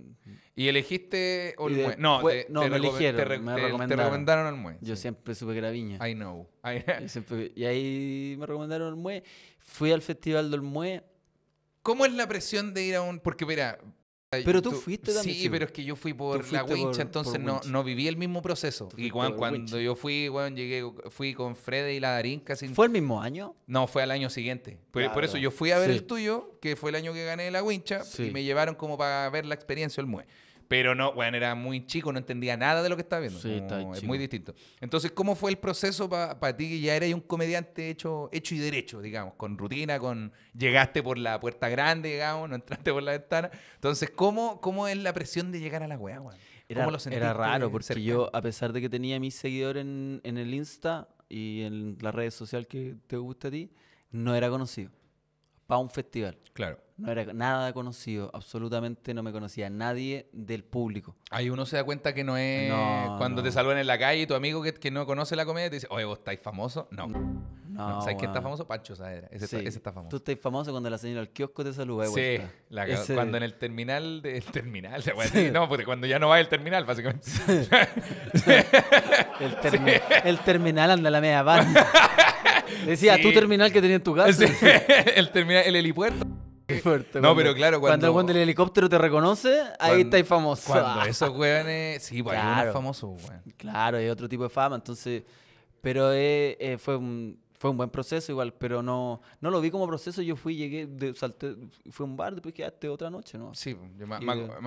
¿Y elegiste y No, te, no, me eligieron. Te, recomendaron. te Yo siempre supe que era Viña. I know. y, ahí me recomendaron Olmue. Fui al Festival de Olmue. ¿Cómo es la presión de ir a un...? Porque, mira, pero tú, fuiste también. Sí, pero es que yo fui por la wincha, entonces No, viví el mismo proceso. Y cuando yo fui, llegué, fui con Freddy y la Darín casi. ¿Fue el mismo año? No, fue al año siguiente. Por, eso yo fui a ver el tuyo, que fue el año que gané la wincha, y me llevaron como para ver la experiencia del MUE. Pero no, bueno, era muy chico, no entendía nada de lo que estaba viendo. Sí, está bien. Es muy distinto. Entonces, ¿cómo fue el proceso para ti que ya eres un comediante hecho, hecho y derecho, digamos, con rutina, con llegaste por la puerta grande, digamos, no entraste por la ventana? Entonces, ¿cómo, cómo es la presión de llegar a la weá, weón? Era, era raro, porque yo, a pesar de que tenía mis seguidores en, en el Insta y en las redes sociales que te gusta a ti, no era conocido para un festival. Claro no era nada conocido, absolutamente no me conocía nadie del público. Ahí uno se da cuenta que no es cuando te saludan en la calle y tu amigo que, no conoce la comedia te dice, oye, vos estáis famoso. No. no ¿Sabes quién está famoso? Pancho Saavedra. Ese, está, famoso. Tú estás famoso cuando la señora al kiosco te saluda. Sí, cuando en el terminal. el terminal. No, porque cuando ya no va el terminal, básicamente. el, terminal anda la media banda. Decía, tu terminal que tenía en tu casa. el, terminal, el helipuerto. No, pero claro, cuando. Cuando el helicóptero te reconoce, ahí estáis famoso. Cuando esos weones. Sí, pues, claro. famoso, Claro, hay otro tipo de fama, entonces. Pero eh, eh, fue un fue un buen proceso igual, pero no, no lo vi como proceso. Yo fui, llegué, de, salté, fue un bar, después quedaste otra noche, ¿no? Sí, me,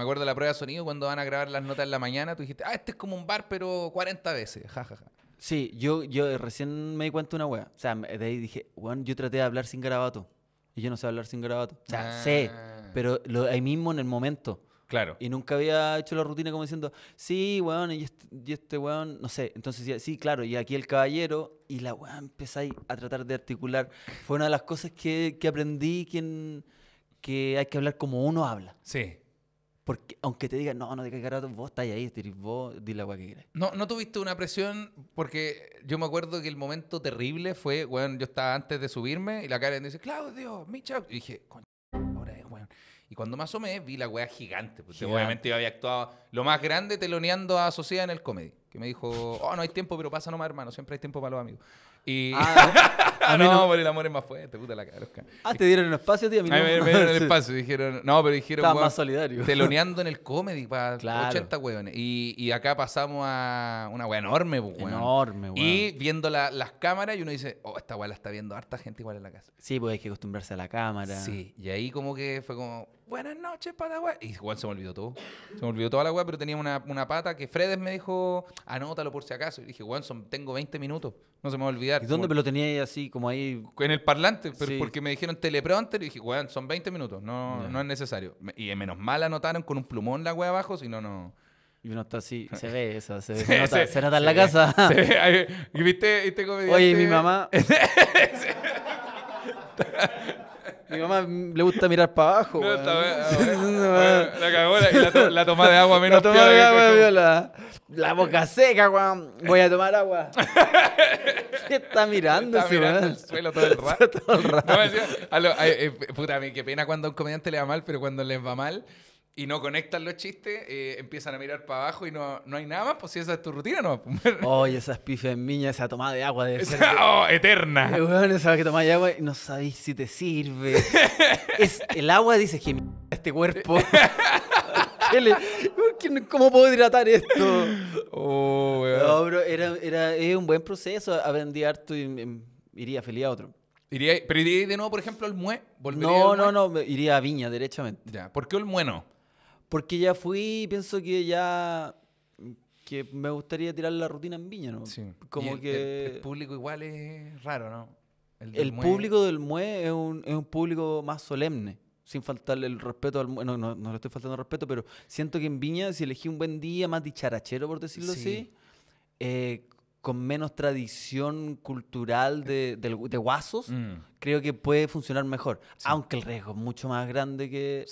acuerdo de la prueba de sonido cuando van a grabar las notas en la mañana, tú dijiste, ah, este es como un bar, pero 40 veces, jajaja. Sí, yo, yo recién me di cuenta de una wea. O sea, de ahí dije, weón, yo traté de hablar sin garabato. Y yo no sé hablar sin grabato O sea, sé, ah. pero lo, ahí mismo en el momento. Claro. Y nunca había hecho la rutina como diciendo, sí, weón, y este, y este weón, no sé. Entonces, sí, claro, y aquí el caballero, y la weón empezáis a tratar de articular. Fue una de las cosas que, aprendí que, que hay que hablar como uno habla. Sí. Porque aunque te digan, no, no te cagaras, vos estás ahí, vos, di la agua que quieras. No, no tuviste una presión, porque yo me acuerdo que el momento terrible fue, bueno, yo estaba antes de subirme y la Karen dice, Claudio, Micha. Y dije, coño, ahora es, weón. Y cuando me asomé, vi la weá gigante, porque obviamente yo había actuado lo más grande teloneando a Sociedad en el comedy. Que me dijo, oh, no hay tiempo, pero pasa nomás, hermano, siempre hay tiempo para los amigos. Y... Ah, ah no, no, pero el amor es más fuerte, puta la carosca. Ah, te dieron el espacio, tío. A mí, me, dieron el espacio, dijeron, no, pero dijeron... Estaba más solidario. Teloneando en el comedy para claro. 80 hueones. Y, y, acá pasamos a una hueá enorme, pues, weón. Enorme, weón. Y viendo las cámaras y uno dice, oh, esta hueá la está viendo harta gente igual en la casa. Sí, pues hay que acostumbrarse a la cámara. Sí, y ahí como que fue como, buenas noches, Paraguay. Y igual se me olvidó todo. Se me olvidó toda la weá, pero tenía una, pata que Fredes me dijo, anótalo por si acaso. Y dije, weón, tengo 20 minutos, no se me va a olvidar. ¿Y dónde me lo tenía ahí así, como ahí? En el parlante, porque me dijeron teleprompter y dije, weón, son 20 minutos, no, no es necesario. Y menos mal anotaron con un plumón la weá abajo, si no, no... Y uno está así, se ve eso, se, nota, en la casa. ¿Y ahí, ¿Viste, viste comediante? Oye, mi mamá. Mi mamá le gusta mirar para abajo. la cagó la, toma de agua menos ¿eh? la la, boca seca, weón. Voy a tomar agua. ¿Qué está mirando está mirando el suelo todo el rato. No, eh, puta, a mí qué pena cuando a un comediante le va mal, pero cuando les va mal y no conectan los chistes, eh, empiezan a mirar para abajo y no, hay nada más, pues si esa es tu rutina, no. Oye, esa esas pifes miñas, esa tomada de agua oh, eterna! Eh, sabes que de agua y no sabéis si te sirve. es, el agua dice que este cuerpo. ¿Cómo puedo hidratar esto? Oh, No, bro, era, era, un buen proceso. Aprendí harto y, em, iría feliz a otro. ¿Pero iría de nuevo, por ejemplo, al Mue? No, no, no. Iría a Viña, derechamente. Ya. ¿Por qué el Mue no? Porque ya fui y pienso que ya que me gustaría tirar la rutina en Viña, ¿no? Como que... El, público igual es raro, ¿no? El, público del MUE es un, público más solemne, sin faltarle el respeto al No, no, le estoy faltando el respeto, pero siento que en Viña, si elegí un buen día, más dicharachero, por decirlo así, eh, con menos tradición cultural de, de, de guasos, mm. creo que puede funcionar mejor. Aunque el riesgo es mucho más grande que,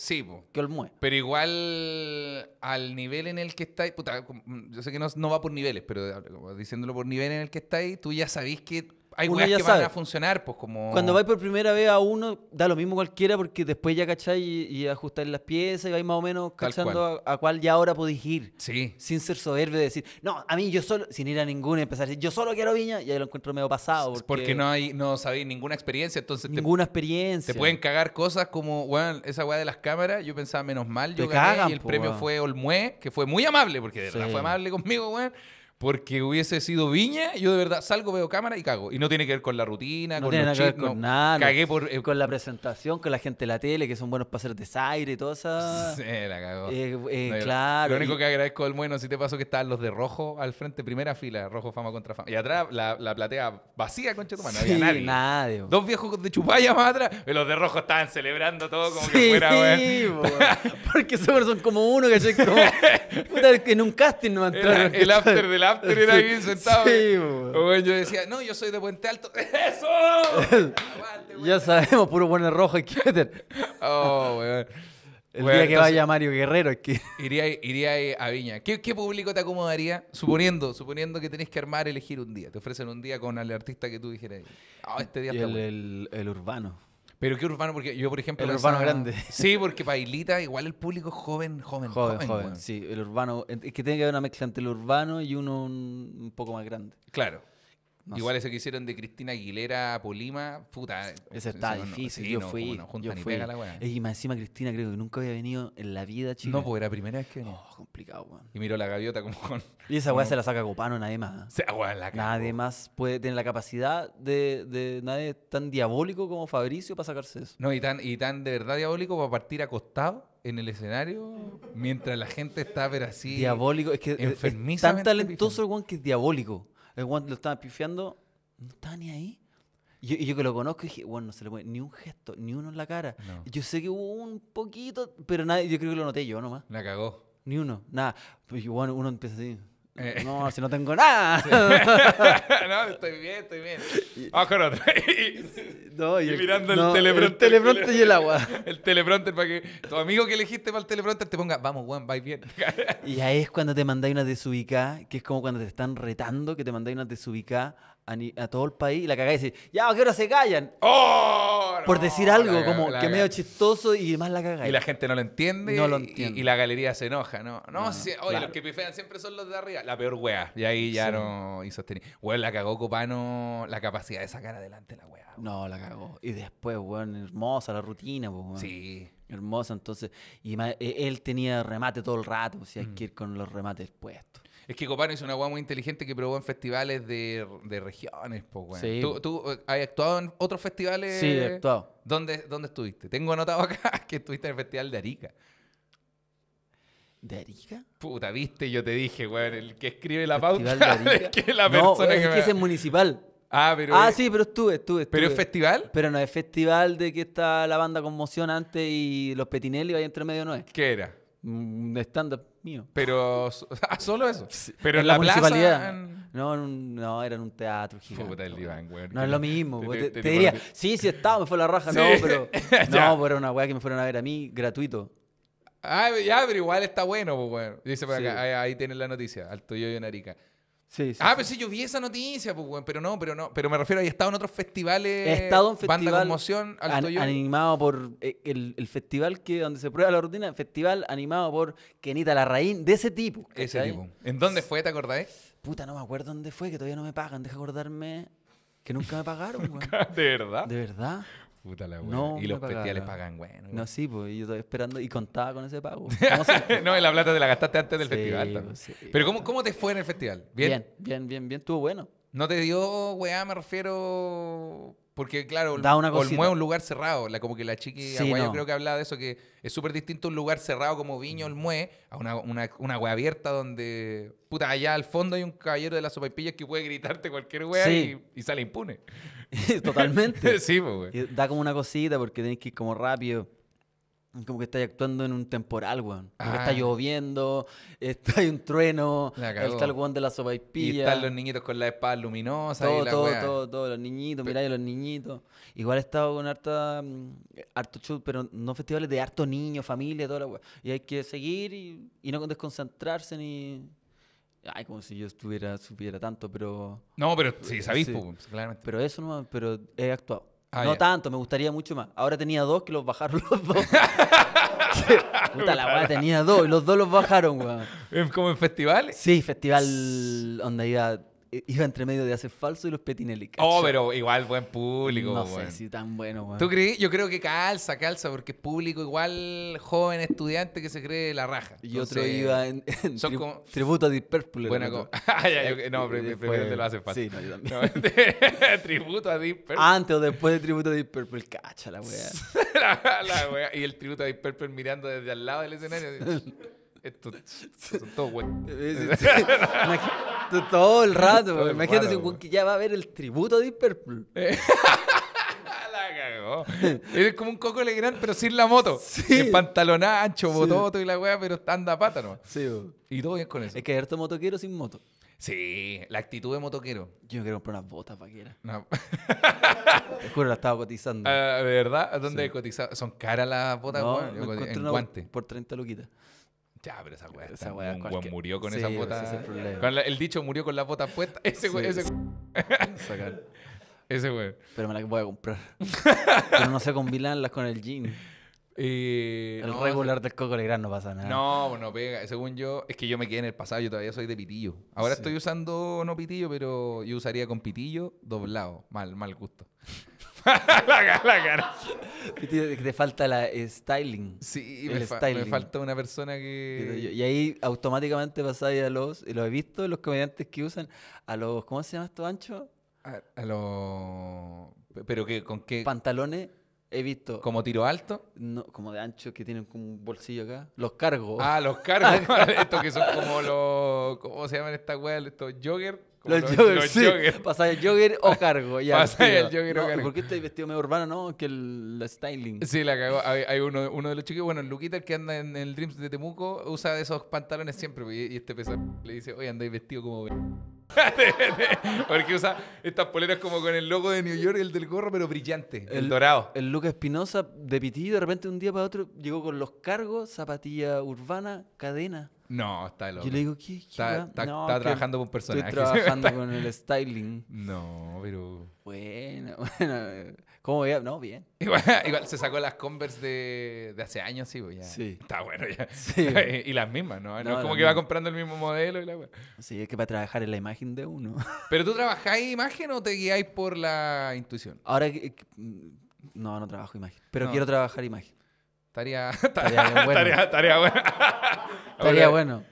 el mue. Pero igual al nivel en el que estáis, puta, yo sé que no, va por niveles, pero eh, diciéndolo por nivel en el que estáis, tú ya sabéis que hay uno que van a funcionar, pues como. Cuando vais por primera vez a uno, da lo mismo cualquiera, porque después ya cacháis y, y las piezas y vais más o menos cachando A, cuál ya ahora podéis ir. Sí. Sin ser soberbio de decir, no, a mí yo solo, sin ir a ninguna, empezar a decir, yo solo quiero viña, y ahí lo encuentro medio pasado. Porque, porque no hay, no sabéis ninguna experiencia, entonces. Ninguna experiencia. Te pueden cagar cosas como, bueno, esa weá de las cámaras, yo pensaba menos mal, yo gané, y el premio fue Olmué, que fue muy amable, porque de verdad fue amable conmigo, weón. Porque hubiese sido Viña, yo de verdad salgo, veo cámara y cago. Y no tiene que ver con la rutina, no con tiene que ver con nada. Cagué por, eh, con la presentación, con la gente de la tele, que son buenos para hacer desaire y todo eso. Sí, la cagó. Eh, eh, claro. Lo único que agradezco Del bueno, si te pasó que estaban los de rojo al frente, primera fila, rojo fama contra fama. Y atrás la, platea vacía, concha tu no había nadie. nadie Dos viejos de chupalla más atrás. Y los de rojo estaban celebrando todo como que fuera, güey. porque son como uno, que en un casting no entraron. El, el after del after ahí sentado. Sí, eh. Yo decía, no, yo soy de Puente Alto. ¡Eso! ya sabemos, puro bueno rojo y que Oh, güey. El día que vaya Mario Guerrero es que... Iría, iría a Viña. ¿Qué, ¿Qué, público te acomodaría? Suponiendo, suponiendo que tenés que armar, elegir un día. Te ofrecen un día con el artista que tú dijeras. Oh, este día y el, el, el urbano. Pero qué urbano, porque yo, por ejemplo. El urbano grande. Sí, porque Pailita, igual el público joven, joven, joven. Joven, joven. Sí, el urbano. Es que tiene que haber una mezcla entre el urbano y uno un poco más grande. Claro. Igual ese que hicieron de Cristina Aguilera a Polima, puta. Ese está difícil. yo fui. la Y más encima Cristina creo que nunca había venido en la vida, chico. No, porque era la primera vez que venía. Oh, complicado, weón. Y miró la gaviota como con. Y esa weá se la saca Copano, nadie más. Se la Nadie más puede tener la capacidad de, nadie tan diabólico como Fabricio para sacarse eso. No, y tan, y tan de verdad diabólico para partir acostado en el escenario mientras la gente está ver así diabólico es que es tan talentoso el que es diabólico el Juan lo estaba pifiando, no estaba ni ahí. Y yo que lo conozco dije, bueno, no se le pone ni un gesto, ni uno en la cara. Yo sé que hubo un poquito, pero nadie, yo creo que lo noté yo nomás. La cagó. Ni uno, nada. Pues, bueno, uno empieza así. Eh. No, si no tengo nada. no, estoy bien, estoy bien. Vamos ah, y, no, mirando el teleprompter. El teleprompter y el agua. El teleprompter para que tu amigo que elegiste para el teleprompter te ponga, vamos, Juan, vais bien. y ahí es cuando te mandáis una desubicada, que es como cuando te están retando, que te mandáis una desubicada a, todo el país y la cagada y decís ya, ¿a qué hora se callan? ¡Oh! Por decir algo como que medio chistoso y más la cagada. Y la gente no lo entiende. No lo Y, la galería se enoja, ¿no? No, oye, los que pifean siempre son los de arriba. La peor wea. Y ahí ya sí. no insostenible. Weón, la cagó Copano la capacidad de sacar adelante la wea. No, la cagó. Y después, weón, hermosa la rutina, pues, Sí. Hermosa, entonces. Y e, él tenía remate todo el rato, pues, Si hay mm. que ir con los remates puestos. Es que Copano es una weá muy inteligente que probó en festivales de, regiones, po, ¿Tú, eh, has actuado en otros festivales? Sí, he actuado. ¿Dónde, estuviste? Tengo anotado acá que estuviste en el Festival de Arica. ¿De Arica? Puta, viste, yo te dije, weón, el que escribe la pauta es que es que, municipal. Ah, pero. Ah, sí, pero estuve, estuve, ¿Pero es festival? Pero no, es festival de que está la banda Conmoción antes y los Petinelli, y ahí entre medio no es. ¿Qué era? Un mm, Stand-up. Pero ah, solo eso. Pero en, la, plaza. En... No, no, era en un teatro No es lo mismo. Te, diría, sí, sí estaba, me fue la raja, no, pero. no, pero era una weá que me fueron a ver a mí gratuito. Ah, ya, pero igual está bueno, pues, Dice por acá, ahí, tienen la noticia, Alto a Narica. Sí, sí, ah, pero sí, yo vi esa noticia, pues, pero no, pero no, pero me refiero, he estado en otros festivales. He estado en festival Animado por eh, el, festival que donde se prueba la rutina, festival animado por Kenita Larraín, de ese tipo. Ese tipo. ¿En dónde fue, te acordáis? Puta, no me acuerdo dónde fue, que todavía no me pagan, deja acordarme que nunca me pagaron, güey. ¿De verdad? ¿De verdad? y los festivales pagan, bueno. No, sí, pues yo estaba esperando y contaba con ese pago. no, la plata te la gastaste antes del festival. Pues, Pero ¿cómo, ¿cómo te fue en el festival? ¿Bien? Bien, bien, bien, Estuvo bueno. No te dio, weá, me refiero... Porque, claro, da una es un lugar cerrado. como que la chiqui sí, creo que hablaba de eso, que es súper distinto un lugar cerrado como Viño mm. mue, a una, una, abierta donde, puta, allá al fondo hay un caballero de las sopaipillas que puede gritarte cualquier wea y, y, sale impune. Totalmente. sí, pues, güey. Da como una cosita porque tenés que ir como rápido. Como que estás actuando en un temporal, güey está ah. lloviendo, está hay un trueno, está el weón de la sopa y pilla. Y están los niñitos con la espada luminosa. Todo, y la todo, todo, todo, los niñitos, pero... mirá, los niñitos. Igual he estado con harta, mm, harto chut pero no festivales de harto niño, familia, todo la Y hay que seguir y, y no desconcentrarse ni Ay, como si yo estuviera, supiera tanto, pero. No, pero sí, sabís pues, Pero eso no, pero he actuado. Ah, no tanto, me gustaría mucho más. Ahora tenía dos que los bajaron los dos. Puta la weá, tenía dos y los dos los bajaron, weón. ¿Como en festivales? Sí, festival donde iba eh, iba entre medio de hacer falso y los petinelli. Oh, pero igual buen público. No sé si tan bueno, güey. ¿Tú creí? Yo creo que calza, calza, porque es público igual joven estudiante que se cree la raja. y otro iba en, tributo a Deep Purple. Bueno, ah, no, eh, primero eh, te lo hace falso. Sí, no, yo también. tributo a Deep Antes o después de tributo a Deep Purple, cacha la wea. Y el tributo a Deep mirando desde al lado del escenario. Eh, todo, güey. todo el rato, Imagínate si que ya va a ver el tributo de Hyperpool la cagó. Eres como un coco legrand, pero sin la moto. Sí. pantalón ancho, bototo y la weá, pero anda a pata Sí, Y todo bien con eso. Es que hay harto motoquero sin moto. Sí, la actitud de motoquero. Yo quiero comprar unas botas paquera. No. Te juro, la estaba cotizando. Ah, ¿De verdad? ¿Dónde sí. cotizado? ¿Son caras las botas? en guante. Por 30 luquitas. Ya, pero esa weá. Esa weá. Cualquier... murió con esa esas pues, botas. el, dicho murió con las botas puestas. Ese weón. ese Ese weón. Pero me la voy a comprar. pero no sé combinarlas con el jean. Eh, el regular del Coco gran, no pasa nada. No, pues, no pega. Según yo, es que yo me quedé en el pasado. Yo todavía soy de pitillo. Ahora estoy usando, no pitillo, pero yo usaría con pitillo doblado. Mal, mal gusto la, la cara. Te, falta la styling. Sí, me, falta una persona que. Y ahí automáticamente pasáis a los. Y lo he visto, los comediantes que usan. A los. ¿Cómo se llama esto, Ancho? A, los. ¿Pero que con qué? Pantalones. He visto. ¿Como tiro alto? No, como de ancho que tienen como un bolsillo acá. Los cargos. Ah, los cargos. Estos que son como los. ¿Cómo se llaman estas weas? Estos joggers los, joggers, Pasar el jogger o cargo. Ya, el jogger o cargo. ¿Por qué estáis vestido medio urbano? No, que el, styling. Sí, la cagó. Hay, uno, uno de los chicos, bueno, el Luquita, el que anda en el Dreams de Temuco, usa esos pantalones siempre. Pues, y, este pesado Le dice, oye, andáis vestido como... Porque usa estas poleras como con el logo de New York y el del gorro, pero brillante, el, dorado. El Luca Espinosa de Pitillo, de repente un día para otro llegó con los cargos, zapatilla urbana, cadena. No, está loco. Yo le digo, ¿qué? está, trabajando con personajes. Estoy trabajando con el styling. No, pero. Bueno, bueno. ¿Cómo No, bien. Igual, se sacó las Converse de, hace años, sí, pues Sí. Está bueno ya. y, las mismas, ¿no? como que iba comprando el mismo modelo y la Sí, es que para trabajar en la imagen de uno. ¿Pero tú trabajáis imagen o te guiáis por la intuición? Ahora, mm, no, no trabajo imagen. Pero quiero trabajar imagen. Estaría estaría bueno. Estaría bueno. Estaría bueno.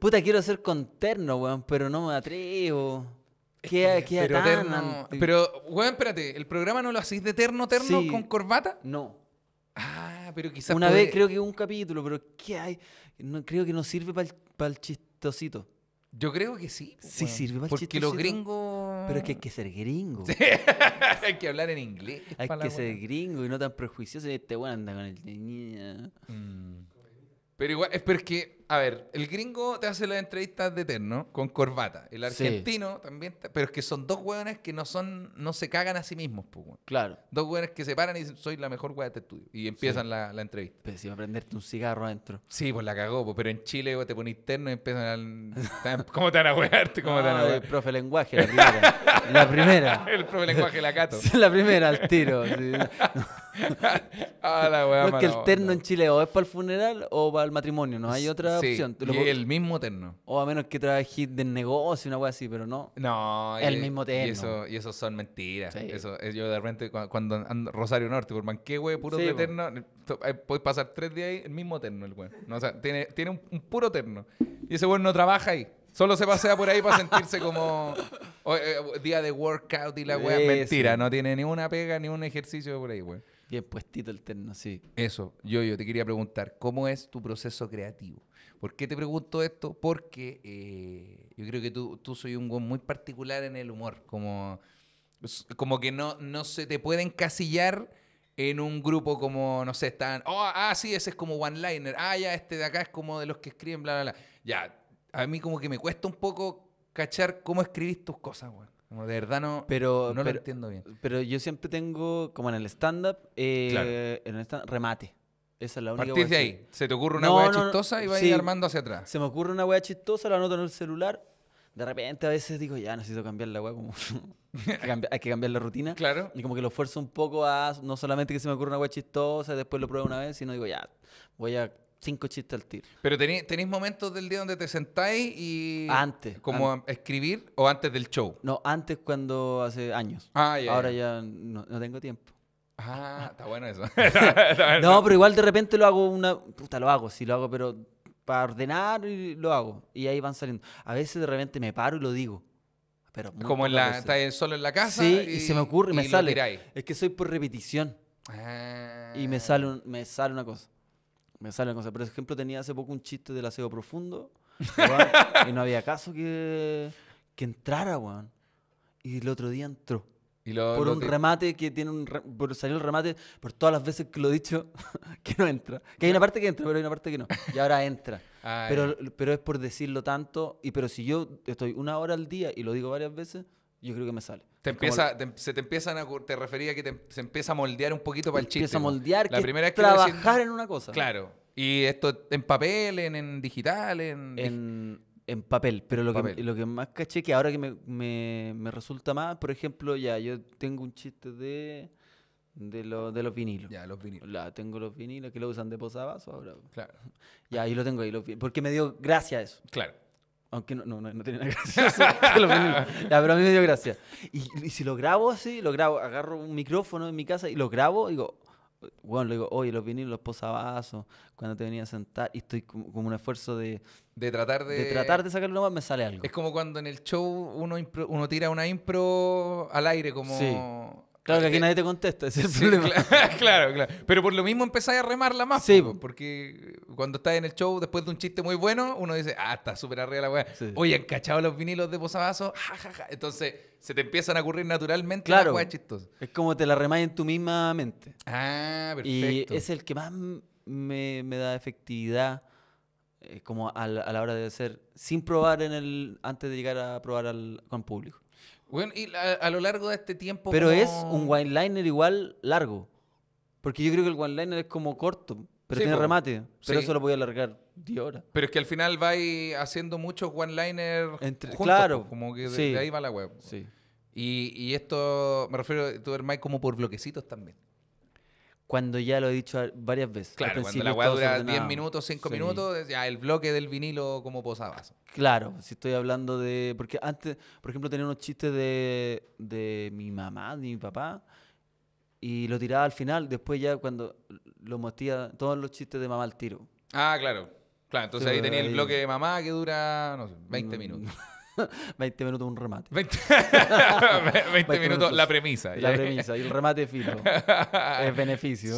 Puta, quiero ser conterno, weón, pero no me atrevo pero tan Pero, weón, espérate, ¿el programa no lo hacéis de terno, terno con corbata? No. Ah, pero quizás. Una vez creo que un capítulo, pero ¿qué hay? No, creo que no sirve para el, chistosito. Yo creo que sí. Sí para sirve chistosito. Porque los gringos. Pero es que hay que ser gringo. hay que hablar en inglés. Hay que ser gringo y no tan prejuicioso. Este weón anda con el... Ah. Mm. Pero igual, es porque, a ver, el gringo te hace las entrevistas de terno con corbata. El argentino también. Pero es que son dos hueones que no son, no se cagan a sí mismos, pues, Claro. Dos hueones que se paran y dicen, soy la mejor hueá de este estudio. Y empiezan la, entrevista. Pero si va a prenderte un cigarro adentro. Sí, pues la cagó, Pero en Chile, te pones terno y empiezan a. ¿Cómo te van a huearte? ¿Cómo te El profe lenguaje, la primera. la primera. el profe lenguaje, la cato. la primera, al tiro. ah, que el terno en Chile o es para el funeral o para el matrimonio, no hay otra opción. el mismo terno. O a menos que trabajes del negocio, una wea así, pero no. No, el mismo terno. Y eso, y eso son mentiras. Eso, eh, yo de repente, cuando, ando, Rosario Norte, por güey puro terno, eh, puedes pasar tres días ahí, el mismo terno el weón. o sea, tiene, un, puro terno. Y ese weón no trabaja ahí. Solo se pasea por ahí para sentirse como eh, día de workout y la weá. Mentira, no tiene ni una pega ni un ejercicio por ahí, güey Bien puestito el terno, sí. Eso, yo, yo te quería preguntar, ¿cómo es tu proceso creativo? ¿Por qué te pregunto esto? Porque eh, yo creo que tú, tú soy un muy particular en el humor, como, como que no, no se te puede encasillar en un grupo como, no sé, están, oh, ah, sí, ese es como one-liner, ah, ya, este de acá es como de los que escriben, bla, bla, bla. Ya, a mí como que me cuesta un poco cachar cómo escribís tus cosas, güey. Como de verdad no, pero, no lo entiendo bien. Pero yo siempre tengo, como en el stand-up, eh, en remate. Esa es la única Partís de ahí. Se te ocurre una hueá chistosa y vas ir armando hacia atrás. Se me ocurre una hueá chistosa, la anoto en el celular. De repente a veces digo, ya necesito cambiar la hueá. Como... hay que cambiar la rutina. Claro. Y como que lo esfuerzo un poco a no solamente que se me ocurre una hueá chistosa, y después lo pruebo una vez, sino digo, ya, voy a cinco chistes al tiro. Pero tenéis, momentos del día donde te sentáis y... Antes. Como escribir o antes del show. No, antes cuando hace años. Ah, ya, Ahora ya, no, tengo tiempo. Ah, está bueno eso. no, pero igual de repente lo hago una. Puta, lo hago, sí lo hago, pero para ordenar y lo hago. Y ahí van saliendo. A veces de repente me paro y lo digo. Pero Como en la, estás solo en la casa. Sí, y, se me ocurre, y me sale. Es que soy por repetición. Ah. Y me sale, me sale una cosa salen cosas. Por ejemplo, tenía hace poco un chiste del aseo profundo y no había caso que, que entrara, Y el otro día entró. por un remate que tiene un. Por salir el remate, por todas las veces que lo he dicho, que no entra. Que hay una parte que entra, pero hay una parte que no. Y ahora entra. pero, pero es por decirlo tanto. y Pero si yo estoy una hora al día y lo digo varias veces, yo creo que me sale. Te empieza, em, se te empiezan a, te refería que em, se empieza a moldear un poquito para el chiste. Empieza a moldear, la primera que trabajar en una cosa. Claro. Y esto en papel, en, digital, en... en... papel, pero lo, Que, más caché que ahora que me, resulta más, por ejemplo, ya, yo tengo un chiste de, de, de los vinilos. Ya, los vinilos. La, tengo los vinilos que lo usan de posavasos ahora. Claro. Ya, ahí lo tengo ahí, porque me dio gracia eso. Claro. Aunque no, no, no, no tiene nada pero a mí me dio gracia. Y, si lo grabo así, lo grabo, agarro un micrófono en mi casa y lo grabo, digo, bueno, le digo, oye, los vinilos, los posabasos. cuando te venía a sentar, y estoy como, un esfuerzo de... De tratar de... De tratar de sacarlo nomás, me sale algo. Es como cuando en el show uno, uno tira una impro al aire, como... Claro que aquí eh, nadie te contesta, es el problema. Claro, claro, Pero por lo mismo empezás a remarla más. Sí. porque cuando estás en el show, después de un chiste muy bueno, uno dice, ah, está súper arriba la weá. Oye, han los vinilos de posavasos. Ja, Entonces se te empiezan a ocurrir naturalmente las las chistosas. Es como te la remáis en tu misma mente. Ah, perfecto. Y es el que más me, da efectividad eh, como a la, hora de hacer, sin probar en el, antes de llegar a probar al, con público. Bueno, y a, lo largo de este tiempo. Pero es un one-liner igual largo. Porque yo creo que el one-liner es como corto, pero tiene remate. Pero eso lo voy a alargar 10 horas. Pero es que al final vais haciendo muchos one-liners. Claro. como que de, ahí va la web. Sí. Y, esto, me refiero, tú más como por bloquecitos también cuando ya lo he dicho varias veces. Claro, cuando la weá dura 10 minutos, 5 minutos, ya el bloque del vinilo como posabas. Claro, si estoy hablando de. Porque antes, por ejemplo, tenía unos chistes de, de mi mamá, de mi papá, y lo tiraba al final. Después, ya cuando lo mostía, todos los chistes de mamá al tiro. Ah, claro. Claro, entonces ahí tenía el bloque de mamá que dura, no sé, 20 mm, minutos. 20 minutos un remate. 20, minutos la premisa. La premisa y el remate fino. es beneficio.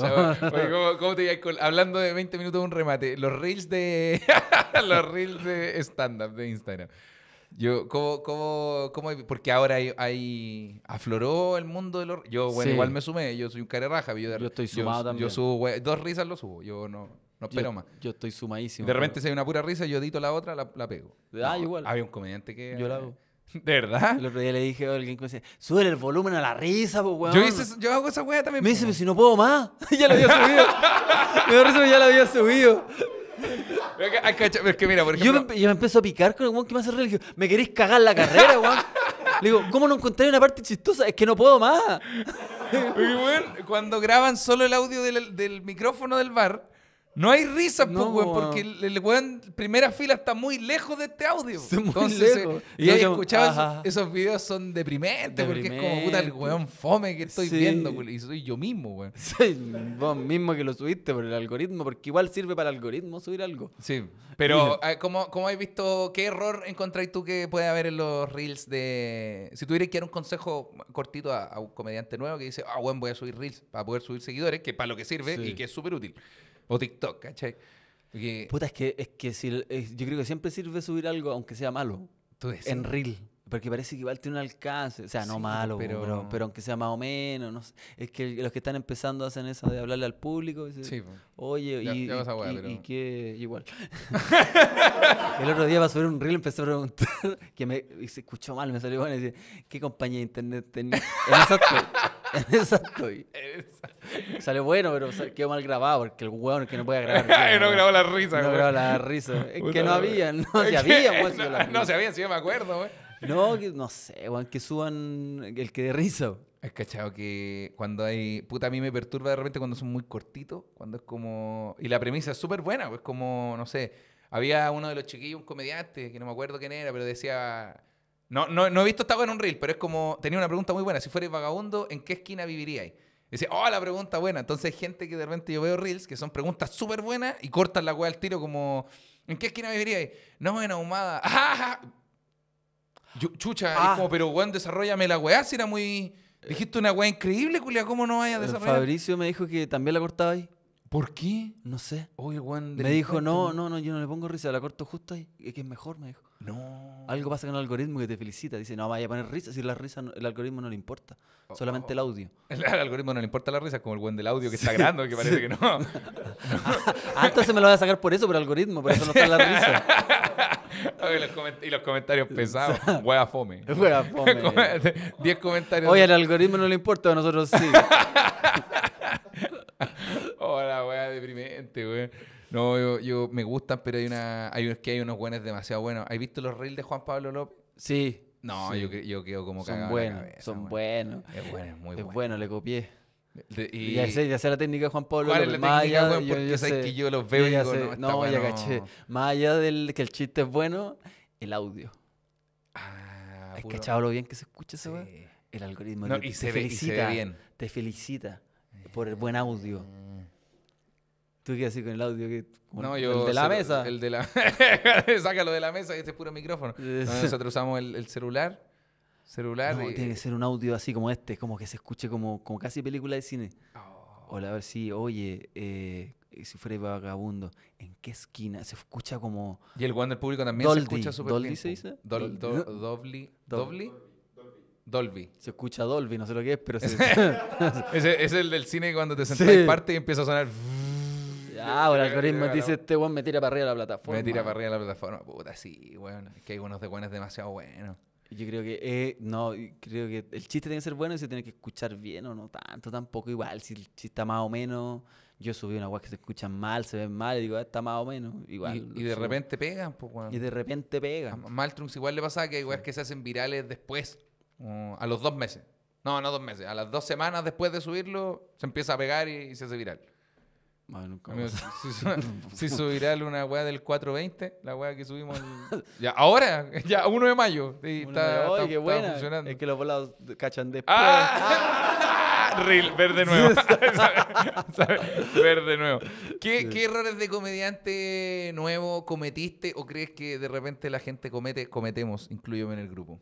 Hablando de 20 minutos un remate, los reels de los reels de stand-up de Instagram. Yo, ¿cómo, cómo, porque ahora hay, afloró el mundo de Yo, bueno, igual me sumé, yo soy un cara Yo, estoy sumado yo, subo, dos risas lo subo, yo no... No pero yo, más. Yo estoy sumadísimo. De repente, se si hay una pura risa, yo edito la otra, la, pego. Ah, igual. Había un comediante que. Yo la hago. ¿De verdad? El otro día le dije a alguien que me decía, sube el volumen a la risa, pues, weón. Yo, hice, yo hago esa weá también. Me dice, si no puedo más. ya la había subido. me parece ya la había subido. es que mira, por ejemplo... Yo me, yo empiezo a picar con el que me hace reír. ¿me queréis cagar la carrera, weón? Le digo, ¿cómo no encontré una parte chistosa? Es que no puedo más. cuando graban solo el audio del, del micrófono del bar no hay risa, pues, porque el, weón, primera fila está muy lejos de este audio. Muy lejos. y ahí esos, videos son deprimentes, Deprimente. porque es como puta el weón fome que estoy viendo, Y soy yo mismo, weón. Soy vos mismo que lo subiste por el algoritmo, porque igual sirve para el algoritmo subir algo. Sí. Pero, ah, ¿cómo, ¿cómo, has visto? ¿Qué error encontráis tú que puede haber en los reels de. Si tuvieras que dar un consejo cortito a, un comediante nuevo que dice, ah, voy a subir reels para poder subir seguidores, que para lo que sirve y que es súper útil. O TikTok, ¿cachai? Puta, es que, es que si, yo creo que siempre sirve subir algo, aunque sea malo, tú en Reel. Porque parece que igual tiene un alcance, o sea, no malo, pero... aunque sea más o menos, es que los que están empezando hacen eso de hablarle al público, oye, y, y, que igual. el otro día va a un reel, empezó a preguntar, que me se escuchó mal, me salió bueno, y dice, ¿qué compañía de internet tenía? En esa estoy, en esa estoy. Salió bueno, pero quedó mal grabado, porque el hueón que no puede grabar. no, no grabó la risa. No grabó la risa. Es que no había, no se había, pues, No se había, sí, yo me acuerdo, güey. No, no sé, que suban el que de risa. Es cachado que cuando hay. Puta, a mí me perturba de repente cuando son muy cortitos. Cuando es como. Y la premisa es súper buena, pues como, no sé. Había uno de los chiquillos, un comediante, que no me acuerdo quién era, pero decía. No, no, he visto esta en un reel, pero es como. Tenía una pregunta muy buena. Si fuera vagabundo, ¿en qué esquina viviríais? Dice, oh, la pregunta buena. Entonces, gente que de repente yo veo reels que son preguntas súper buenas y cortan la weá al tiro como, ¿en qué esquina viviríais? No, en Ahumada. ajá! Ah, chucha, ah. como, pero weón, desarrollame la weá, si era muy. Dijiste una weá increíble, Julia ¿cómo no vaya a desarrollar? Fabricio me dijo que también la cortaba ahí. ¿Por qué? No sé. Oye, weón. Me dijo, no, no, no, yo no le pongo risa, la corto justo ahí, que es mejor, me dijo. No. Algo pasa con el algoritmo que te felicita. Dice, no, vaya a poner risa. Si la risa, el algoritmo no le importa. Oh, solamente oh. el audio. El, algoritmo no le importa la risa, como el buen del audio que está grabando, que parece que no. Ah, entonces me lo voy a sacar por eso, por el algoritmo, por eso no está la risa. y los comentarios pesados. Hueva fome. 10 comentarios. Oye, al algoritmo no le importa, a nosotros sí. Hola, oh, wea, deprimente, No, yo, me gustan, pero hay una. Hay, que hay unos buenos demasiado buenos. ¿Has visto los reels de Juan Pablo López? Sí. No, Yo, yo quedo como son son buenos, son buenos. bueno. Es bueno, le copié y... Ya sé, ya sé la técnica de Juan Pablo. ¿Cuál es más allá, Juan, Porque yo, sé, que yo los veo no, ya caché. Más allá del que el chiste es bueno, el audio. Ah, que cachado lo bien que se escucha ese El algoritmo. y, te, se felicita, Te felicita eh. por el buen audio. ¿Tú qué haces con el audio? Que, ¿El de la mesa? El de la... Sácalo de la mesa, y este es puro micrófono. Nosotros usamos el celular celular. tiene que ser un audio así como este, como que se escuche como, como casi película de cine. o oh. Hola, a ver si, sí, oye, eh, si fuera vagabundo, ¿en qué esquina? Se escucha como. Y el guan del público también se escucha súper ¿Dolby bien. se dice? Dol, Dolby. Dolby. Dolby. Se escucha Dolby, no sé lo que es, pero se... ese, es el del cine cuando te sentás sí. parte y empieza a sonar. Ah, ahora el algoritmo dice: Este weón me tira para arriba de la plataforma. Me tira para arriba de la plataforma. Puta, sí, Bueno, es que hay unos de buenos demasiado buenos. Yo creo que, eh, no, creo que el chiste tiene que ser bueno y se tiene que escuchar bien o no tanto, tampoco igual, si el chiste está más o menos, yo subí una guay que se escucha mal, se ve mal, y digo, ah, está más o menos, igual. Y, pues, de repente pegan, pues, Y de repente pega A Maltrunks igual le pasa que hay es que se hacen virales después, a los dos meses. No, no dos meses, a las dos semanas después de subirlo, se empieza a pegar y se hace viral. si, subirá una weá del 420, la weá que subimos. ya, ahora, ya 1 de mayo. está, qué buena. Funcionando. Es que los volados cachan después. Ah, Real, ver de nuevo. ver de nuevo. ¿Qué, errores de comediante nuevo cometiste o crees que de repente la gente comete? Cometemos, incluyeme en el grupo.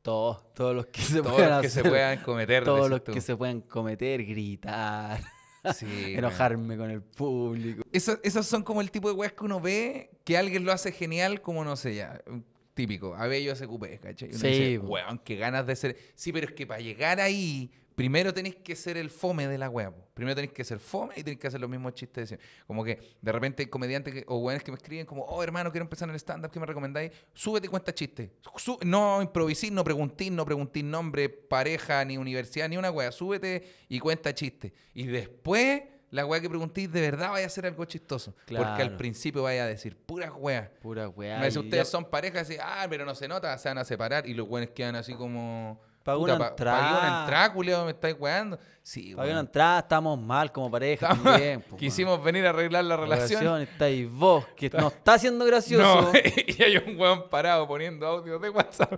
Todos, todos los que se todos puedan los que se puedan cometer. Todos los que se puedan cometer, gritar. Enojarme con el público. Eso, esos son como el tipo de weas que uno ve que alguien lo hace genial, como no sé ya típico. A yo hace cupé, ¿cachai? sí. weón, qué ganas de ser. Sí, pero es que para llegar ahí, primero tenés que ser el fome de la web Primero tenés que ser fome y tenés que hacer los mismos chistes. como que de repente hay comediantes o weones que me escriben como, oh hermano, quiero empezar en el stand-up, ¿qué me recomendáis? Súbete y cuenta chistes. no improvisís, no preguntís, no preguntís nombre, pareja, ni universidad, ni una wea Súbete y cuenta chistes. Y después la weá que preguntéis de verdad vaya a ser algo chistoso. Porque al principio vaya a decir pura weá. pura weá. Me dice, ustedes son parejas y ah, pero no se nota, se van a separar y los weones quedan así como. para una entrada. para una entrada, me estáis weando. Sí, una entrada, estamos mal como pareja también. Quisimos venir a arreglar la, relación. Estáis vos, que nos no está haciendo gracioso. y hay un weón parado poniendo audio de WhatsApp.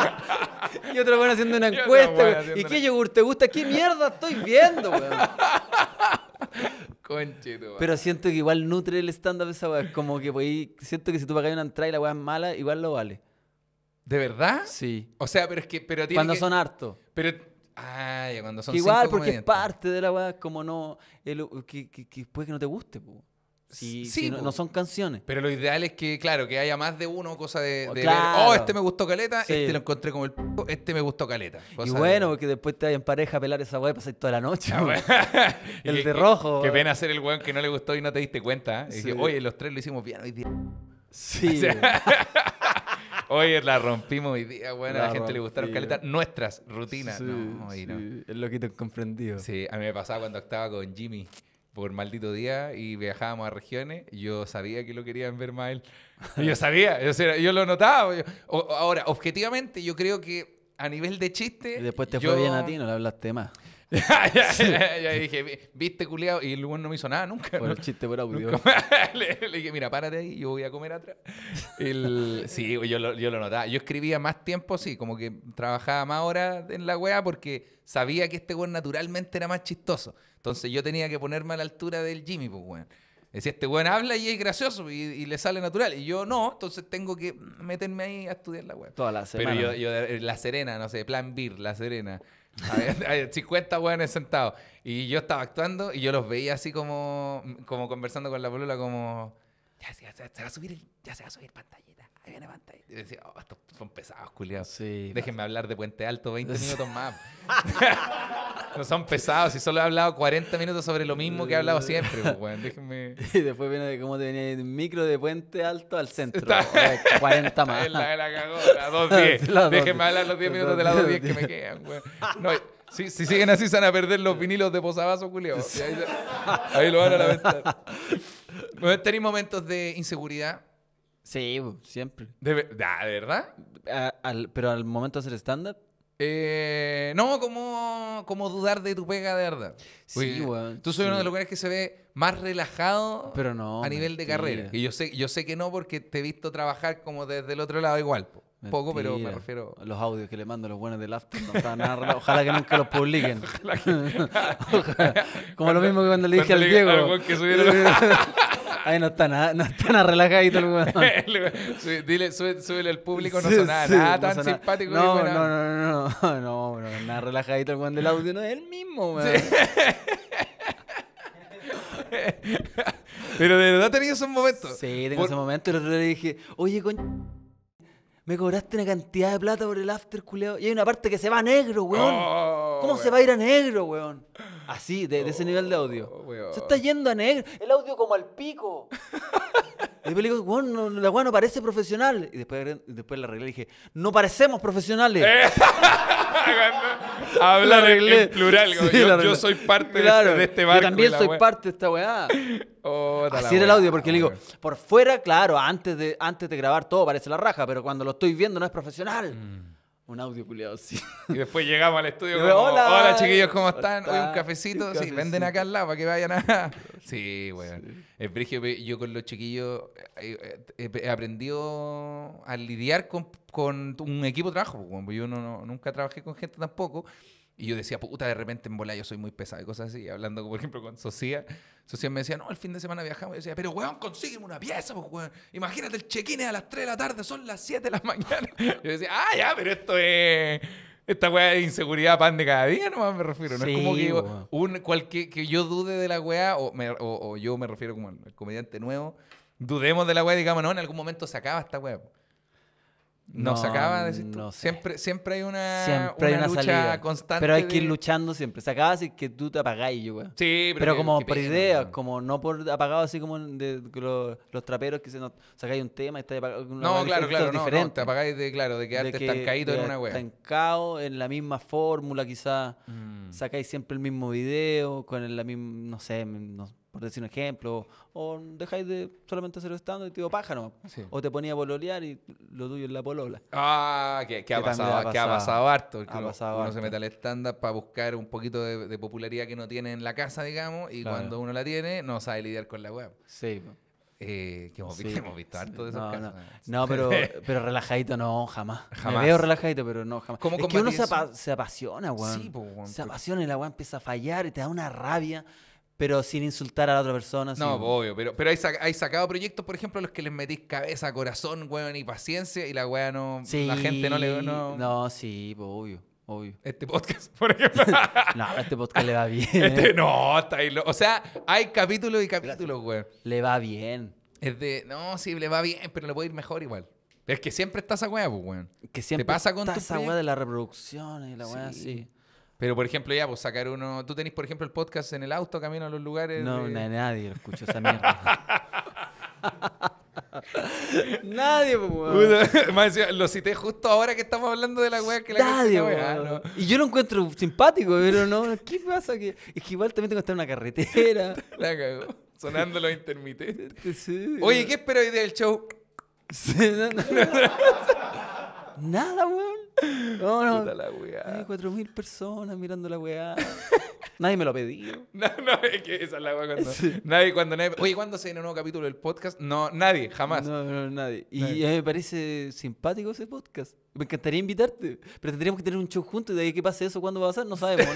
y otros van haciendo una encuesta. ¿Y qué yogur te gusta? ¿Qué mierda estoy viendo, weón? Conchito, Pero siento que igual nutre el stand-up esa weá. Como que pues, siento que si tú pagas una entrada y la weá es mala, igual lo vale. ¿De verdad? Sí. O sea, pero es que. Pero ah, cuando son hartos. Pero. Ay, cuando son Igual, porque parte de la weá, como no. que, que, que, puede que no te guste, po. Si, sí, no, son canciones. Pero lo ideal es que, claro, que haya más de uno, cosa de, oh, este me gustó caleta, este lo encontré como el p este me gustó caleta. Y bueno, porque después te hay en pareja a pelar esa weá y pasar toda la noche. Ah, el de rojo. Qué pena ser el weón que no le gustó y no te diste cuenta. ¿eh? oye, los tres lo hicimos bien hoy día. Sí. Oye, la rompimos hoy día, bueno, a la gente le gustaron caletas nuestras rutinas. no, Es lo que te comprendido. Sí, a mí me pasaba cuando estaba con Jimmy, por maldito día y viajábamos a regiones, yo sabía que lo querían ver más él. Yo sabía, yo, lo notaba. ahora, objetivamente, yo creo que a nivel de chiste. Y después te fue bien a ti, no le hablaste más. ya dije, viste culiado, y el weón no me hizo nada nunca. Por chiste por audio. le, le, dije, mira, párate ahí, yo voy a comer atrás. sí, yo lo, notaba. Yo escribía más tiempo, sí, como que trabajaba más horas en la weá porque sabía que este weón naturalmente era más chistoso. Entonces yo tenía que ponerme a la altura del Jimmy, pues weón. Decía, este weón habla y es gracioso y, le sale natural. Y yo no, entonces tengo que meterme ahí a estudiar la weá, Toda la semana. Pero yo, eh, La Serena, no sé, Plan Beer, La Serena. hay 50 hueones sentados. Y yo estaba actuando y yo los veía así como, como conversando con la bolula, como, ya se, va a subir, ya se va a subir pantallita que levanta. Y decía, oh, estos son pesados, culiados. Sí, Déjenme hablar de Puente Alto 20 minutos más. no son pesados, si solo he hablado 40 minutos sobre lo mismo que he hablado siempre, pues, déjenme... Y después viene de cómo te venía el micro de Puente Alto al centro. 40 más. La, cagó, la 210. déjenme hablar los 10 minutos de la 210 que me quedan, güey. si, siguen así, se van a perder los vinilos de posavasos, culiados. Ahí, lo van a lamentar. a tenéis momentos de inseguridad Sí, siempre. ¿De, ah, verdad? pero al momento de hacer estándar? Eh, no, como, dudar de tu pega de verdad. Sí, Tú soy uno de los lugares que se ve más relajado Pero no, a nivel de carrera. Y yo sé, yo sé que no porque te he visto trabajar como desde el otro lado igual. po. Poco, pero me refiero... Los audios que le mando los buenos de after no nada Ojalá que nunca los publiquen. Como lo mismo que cuando le dije al Diego. Ay, no está nada, no está nada relajadito el weón. Dile, súbele al público, no son sí, nada tan simpático. No, no, no, no, no, no, nada relajadito el weón del audio, no es el mismo, weón. Sí. Pero de verdad tenía esos momentos. Sí, tengo por... ese momento. Y el otro día le dije, oye, coño Me cobraste una cantidad de plata por el after, culeado. Y hay una parte que se va a negro, weón. Oh, ¿Cómo se va a ir a negro, weón? Así, de, ese nivel de audio. Oh, se está yendo a negro. El audio como al pico. y después le digo, bueno, la weá no parece profesional. Y después, después la arreglé y dije, no parecemos profesionales. Eh. Hablar en plural. yo, soy parte de, este, este barco. Yo también soy parte de esta weá. Así era el audio, porque le digo, por fuera, claro, antes de, antes de grabar todo parece la raja, pero cuando lo estoy viendo no es profesional. Mm. Un audio culiado, sí. Y después llegamos al estudio como, hola, chiquillos, ¿cómo están? Hoy un cafecito, sí, venden acá al lado para que vayan a... Sí, bueno. El brigio, yo con los chiquillos eh, eh, eh, he, aprendido a lidiar con, un equipo de trabajo, pues, pues yo nunca trabajé con gente tampoco. Y yo decía, puta, de repente en bola yo soy muy pesado y cosas así. Hablando, por ejemplo, con Socia. Socia me decía, no, el fin de semana viajamos. yo decía, pero weón, consígueme una pieza, pues weón. Imagínate, el check-in a las 3 de la tarde, son las 7 de la mañana. Yo decía, ah, ya, pero esto es. Esta weá de inseguridad pan de cada día, nomás me refiero. No es como que yo, cualquier, que yo dude de la weá, o, yo me refiero como el comediante nuevo, dudemos de la weá y digamos, no, en algún momento se acaba esta weá. No, se acaba, mm, decir siempre, siempre hay una, siempre una, hay una lucha salida. constante. Pero hay que ir luchando siempre. Se acaba así que tú te apagáis, yo, Sí, pero. pero como por ideas, como no por apagado así como los, traperos que se nos sacáis un tema y estáis apagados. No, claro, claro, no, Te apagáis de, claro, de quedarte de estancadito en una están Estancado en la misma fórmula, quizá mm. Sacáis siempre el mismo video, con la misma. No sé, no, por decir un ejemplo, o dejáis de solamente hacer stand y te digo pájaro, o te ponía a pololear y lo tuyo es la polola. Ah, que, ha, pasado, que ha pasado harto. uno, se mete al estándar para buscar un poquito de, popularidad que no tiene en la casa, digamos, y cuando uno la tiene, no sabe lidiar con la web. Sí. Eh, que, hemos, visto harto de esos no, No, pero, pero, relajadito no, jamás. Me veo relajadito, pero no, jamás. ¿Cómo es que uno se, se, apasiona, weón. Sí, Se apasiona y la web empieza a fallar y te da una rabia pero sin insultar a la otra persona. No, obvio, pero, pero hay, sacado proyectos, por ejemplo, los que les metís cabeza, corazón, güey, y paciencia, y la weá no. Sí, la gente no le. No, no sí, pues, obvio. Obvio. Este podcast, por ejemplo. no, este podcast le va bien. Este, eh. no, está ahí. Lo... O sea, hay capítulos y capítulos, güey. Le va bien. Es de, no, sí, le va bien, pero le puede ir mejor igual. Es que siempre está esa weá, güey. Pues, que siempre Te pasa con está esa de la reproducción y la weá así. Pero, por ejemplo, ya, pues sacar uno. Tú tenés, por ejemplo, el podcast en el auto, camino a los lugares. No, nadie lo escucha esa mierda. nadie, pues, Lo cité justo ahora que estamos hablando de la weá que la Nadie, weá, Y yo lo encuentro simpático, pero no. ¿Qué pasa? Que, es que igual también tengo que estar en una carretera. la cagó. Sonando los intermitentes. Oye, ¿qué espero hoy día del show? Nada, weón. No, no. personas mirando la weá. nadie me lo ha pedido. No, no, es que esa es la weá cuando. Nadie, cuando nadie. Oye, ¿cuándo se viene un nuevo capítulo del podcast? No, nadie, jamás. No, no, nadie. Y a mí me parece simpático ese podcast. Me encantaría invitarte, pero tendríamos que tener un show juntos y de ahí que pase eso, cuándo va a pasar, no sabemos.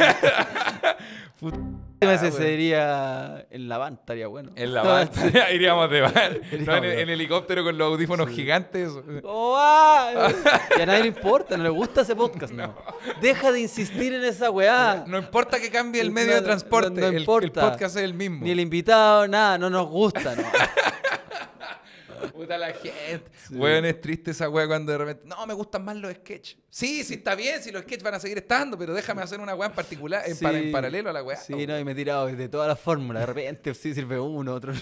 Puta, ah, en la van, estaría bueno. En la van, iríamos de van. en, helicóptero con los audífonos gigantes. Oh, ah, y a nadie le importa, no le gusta ese podcast. No. Deja de insistir en esa weá. No, importa que cambie el medio de transporte, el, el, podcast es el mismo. Ni el invitado, nada, no nos gusta. No. Puta la gente. Weón, es triste esa weá cuando de repente. No, me gustan más los sketches. Sí, sí, está bien, si los sketch van a seguir estando, pero déjame hacer una weá en particular, en, paralelo a la weá. Sí, no, y me he tirado de todas las fórmulas. De repente sí sirve uno, otro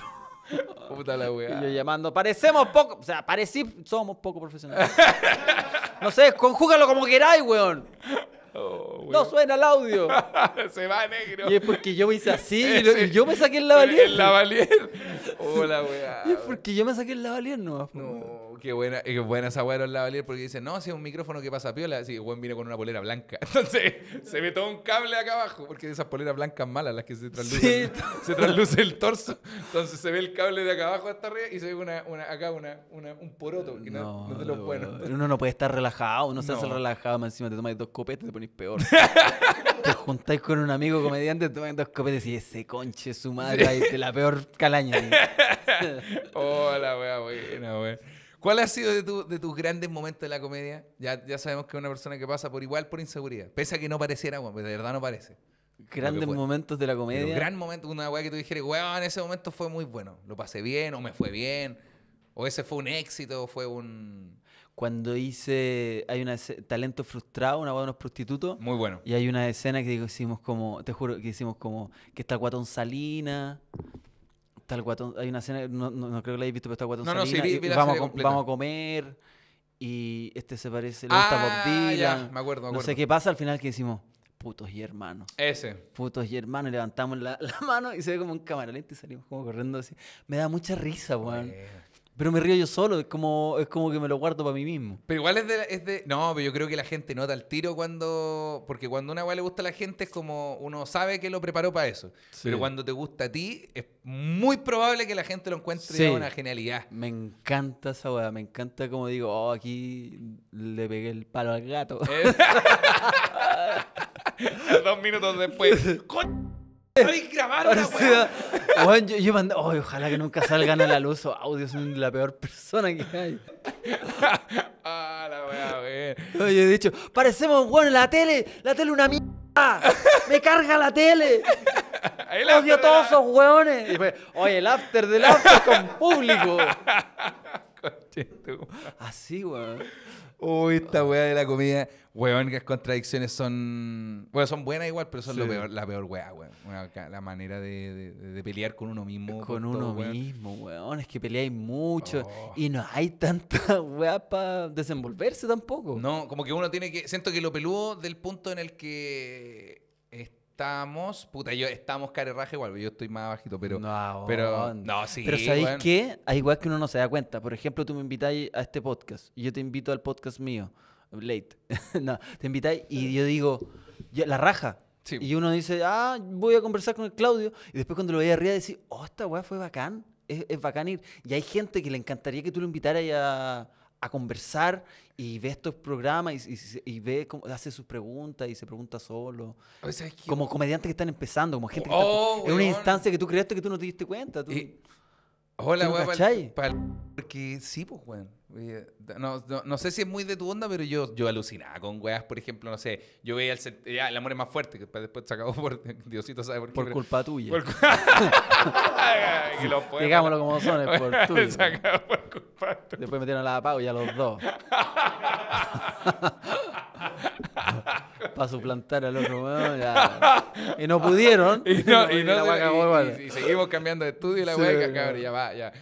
Puta la weá. Y yo llamando, parecemos poco, o sea, parecí, somos poco profesionales. no sé, conjúgalo como queráis, weón. Oh, no suena el audio. Se va negro. Y es porque yo me hice así y yo me saqué el lavalier. El lavalier. Hola, weá. Y es porque yo me saqué el lavalier nomás. No. Qué buena, eh, qué buena esa porque dice, no, si es un micrófono que pasa piola, así que buen viene con una polera blanca. Entonces, se ve todo un cable acá abajo, porque esas poleras blancas malas las que se traslucen, se trasluce el torso. Entonces se ve el cable de acá abajo hasta arriba y se ve acá un poroto, que no, no, te lo bueno. Uno no puede estar relajado, uno se hace relajado, más encima te tomas dos copetes te pones peor. te juntáis con un amigo comediante, te tomas dos copetes y ese conche su madre, la peor calaña. Hola, oh, buena, ¿Cuál ha sido de, tu, de, tus grandes momentos de la comedia? Ya, ya sabemos que es una persona que pasa por igual por inseguridad. Pese a que no pareciera, bueno, de verdad no parece. Grandes momentos de la comedia. Un gran momento, una weá que tú dijeras, weón, en ese momento fue muy bueno. Lo pasé bien, o me fue bien, o ese fue un éxito, o fue un. Cuando hice. Hay un talento frustrado, una weá de unos prostitutos. Muy bueno. Y hay una escena que hicimos como. Te juro que hicimos como. Que está el guatón Salina el guatón, hay una escena, no, no, creo que la hayas visto, pero está guatón vamos, a, comer y este se parece, le gusta ah, me acuerdo, No sé qué pasa al final que decimos, putos y hermanos. Ese. Putos y hermanos, levantamos la, la, mano y se ve como un camaralete y salimos como corriendo así. Me da mucha risa, weón. Pero me río yo solo, es como, es como que me lo guardo para mí mismo. Pero igual es de, es No, pero yo creo que la gente nota el tiro cuando... Porque cuando una weá le gusta a la gente es como uno sabe que lo preparó para eso. Pero cuando te gusta a ti es muy probable que la gente lo encuentre de una genialidad. Me encanta esa weá, me encanta como digo, oh, aquí le pegué el palo al gato. Eh. Dos minutos después. Estoy grabando, una ojalá que nunca salgan a la luz oh, o es la peor persona que hay. ah, la Oye, he dicho, parecemos, en la tele, la tele una mierda. Me carga la tele. Odio todos esos weones Y oye, el after del after con público. Así, weón. Uy, esta weá de la comida. Weón, las contradicciones son. Bueno, son buenas igual, pero son peor, la peor weá, weón. La manera de, de, pelear con uno mismo. Con uno mismo, weón. Es que peleáis mucho oh. y no hay tanta weá para desenvolverse tampoco. No, como que uno tiene que. Siento que lo peludo del punto en el que estamos. Puta, yo estamos carerraje igual, yo estoy más bajito, pero. No, pero. No, sí. Pero ¿sabéis qué? Hay igual que uno no se da cuenta. Por ejemplo, tú me invitáis a este podcast y yo te invito al podcast mío late. no, te invitáis y yo digo, la raja. Y uno dice, ah, voy a conversar con el Claudio. Y después cuando lo veía arriba decís, oh, esta weá fue bacán. Es, bacán ir. Y hay gente que le encantaría que tú lo invitaras a, conversar y ve estos programas y, y, ve cómo hace sus preguntas y se pregunta solo. Como comediantes que están empezando, como gente que oh, Es una instancia que tú creaste que tú no te diste cuenta. Hola, weón. ¿Cachai? porque sí, pues, weón. No, no, sé si es muy de tu onda, pero yo, yo alucinaba con weas, por ejemplo, no sé, yo veía el, ya, el amor es más fuerte, que después se acabó por Diosito sabe por qué. Por culpa tuya. Digámoslo como son, es por tuya. Se acabó por culpa tuya. Después metieron la pago y los dos. para suplantar al otro Y no pudieron. Y, seguimos cambiando de estudio y la hueca, cabrón, ya va, ya.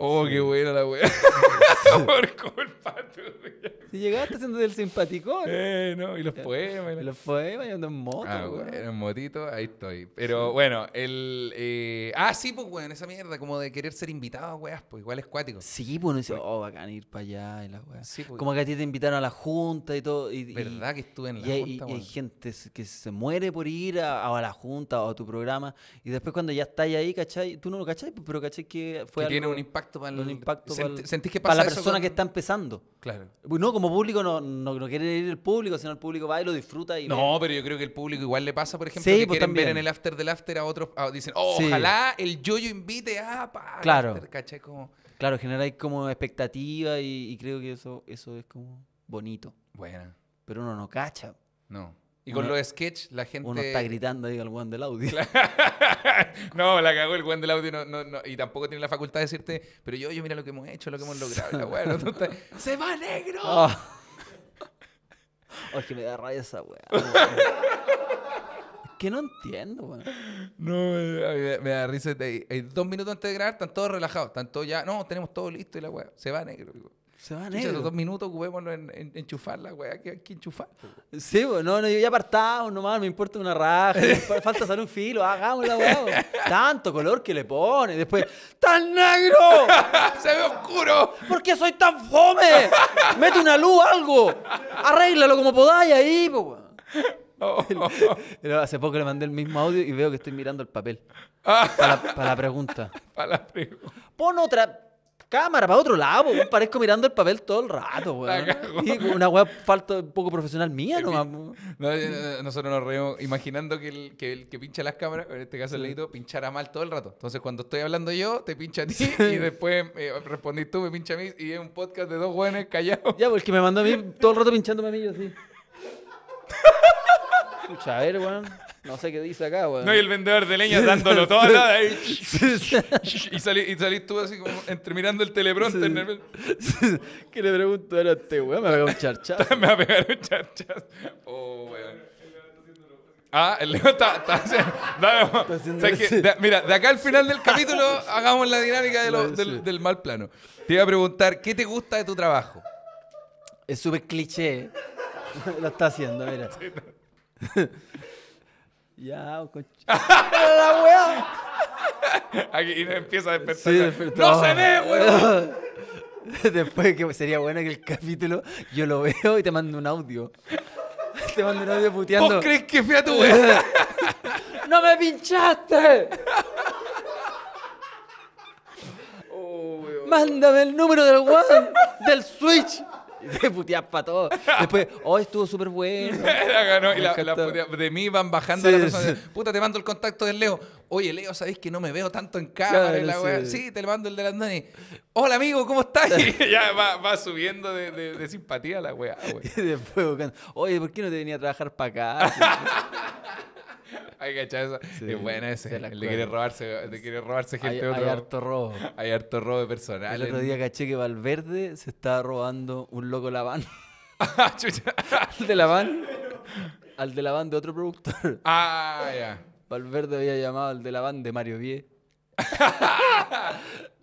Oh, qué buena la weá. Por culpa tuya. Si llegaste haciendo del simpaticón. Eh, no, y los eh, poemas. los poemas, y ando en moto. Ah, bueno, en motito, ahí estoy. Pero bueno, el. Eh... Ah, sí, pues, weón, esa mierda, como de querer ser invitado a weas, pues igual es cuático. Sí, pues uno dice, oh, bacán ir para allá y la weá. Pues. como que a ti te invitaron a la junta y todo. ¿Verdad que estuve en la junta, y, hay gente que se muere por ir a, la junta o a tu programa. Y después cuando ya estás ahí, ¿cachai? Tú no lo cachai, pues, pero cachai que fue que tiene un impacto para mm, la persona que está empezando. Claro. No, como público no, no, quiere ir el público, sino el público va y lo disfruta. no, pero yo creo que el público igual le pasa, por ejemplo, que pues, quieren también. ver en el after del after a otros. dicen, oh, ojalá el yoyo invite a. claro. como... Claro, generar como expectativa y, y, creo que eso, eso es como bonito. Bueno. Pero uno no cacha. No. Y con lo los sketch la gente... Uno está gritando digo, el buen del audio. no, la cagó el buen del audio no, no, y tampoco tiene la facultad de decirte, pero yo, yo mira lo que hemos hecho, lo que hemos logrado. La ¡Se va negro! Ah. Oye, oh, que me da rabia esa weá. que no entiendo, weón. No, me, me, da risa. Dos minutos antes de grabar, están todos relajados. Están todos ya. No, tenemos todo listo y la weá. Se va negro. Se va negro. dos minutos ocupémonos en, enchufarla. enchufar la weá que hay que enchufar. Sí, weón, no, no, yo ya no nomás, me importa una raja, falta salir un filo, hagámosla, Tanto color que le pone. Después, ¡tan negro! ¡Se ve oscuro! ¿Por qué soy tan fome? Mete una luz, algo. Arréglalo como podáis ahí, po, Hace poco le mandé el mismo audio y veo que estoy mirando el papel. Ah. para, la, la pregunta. Para la pregunta. Pon otra cámara para otro lado, Parezco mirando el papel todo el rato, güey. una weá falta un poco profesional mía nomás. Eh, eh, nosotros nos reímos imaginando que el, que pincha las cámaras, en este caso el leído, pinchara mal todo el rato. Entonces, cuando estoy hablando yo, te pincha a ti y después eh, respondí tú, me pincha a mí y es un podcast de dos güeyes callados. Ya, porque me mandó a mí todo el rato pinchándome a mí, yo así. Escucha, a ver, no sé qué dice acá, weón. No, y el vendedor de leña dándolo todo al lado Y, y, salí, salís tú así como entre mirando el teleprompter. Que ¿Qué le pregunto ahora a este weón? Me va a pegar un charchazo. me va a pegar un charchazo. Oh, weón. Ah, el león está, está haciendo. mira, de acá al final del capítulo hagamos la dinámica del, del, mal plano. Te iba a preguntar, ¿qué te gusta de tu trabajo? Es súper cliché. lo está haciendo, mira. Ya, coche. la wea. Aquí empieza a despertar. ¡No se ve, weón! Después que sería bueno que el capítulo yo lo veo y te mando un audio. Te mando un audio puteando. ¿Vos crees que fui a tu weón? ¡No me pinchaste! Oh, Mándame el número del One, del Switch de puteas para todo. Después, oh, estuvo súper bueno. de mí van bajando Puta, te mando el contacto del Leo. Oye, Leo, ¿sabéis que no me veo tanto en cámara? sí. te le mando el de las Andani Hola, amigo, ¿cómo estás? ya va, subiendo de, simpatía la weá, Y después, oye, ¿por qué no te venía a trabajar para acá? Hay que echar esa. es buena ese. robarse, le quiere robarse gente. Hay, otro, hay harto robo. Hay harto robo de personal. El otro día caché que Valverde se estaba robando un loco la ah, al de la Al de la van de otro productor. Ah, ya. Valverde había llamado al de la van de Mario Vie.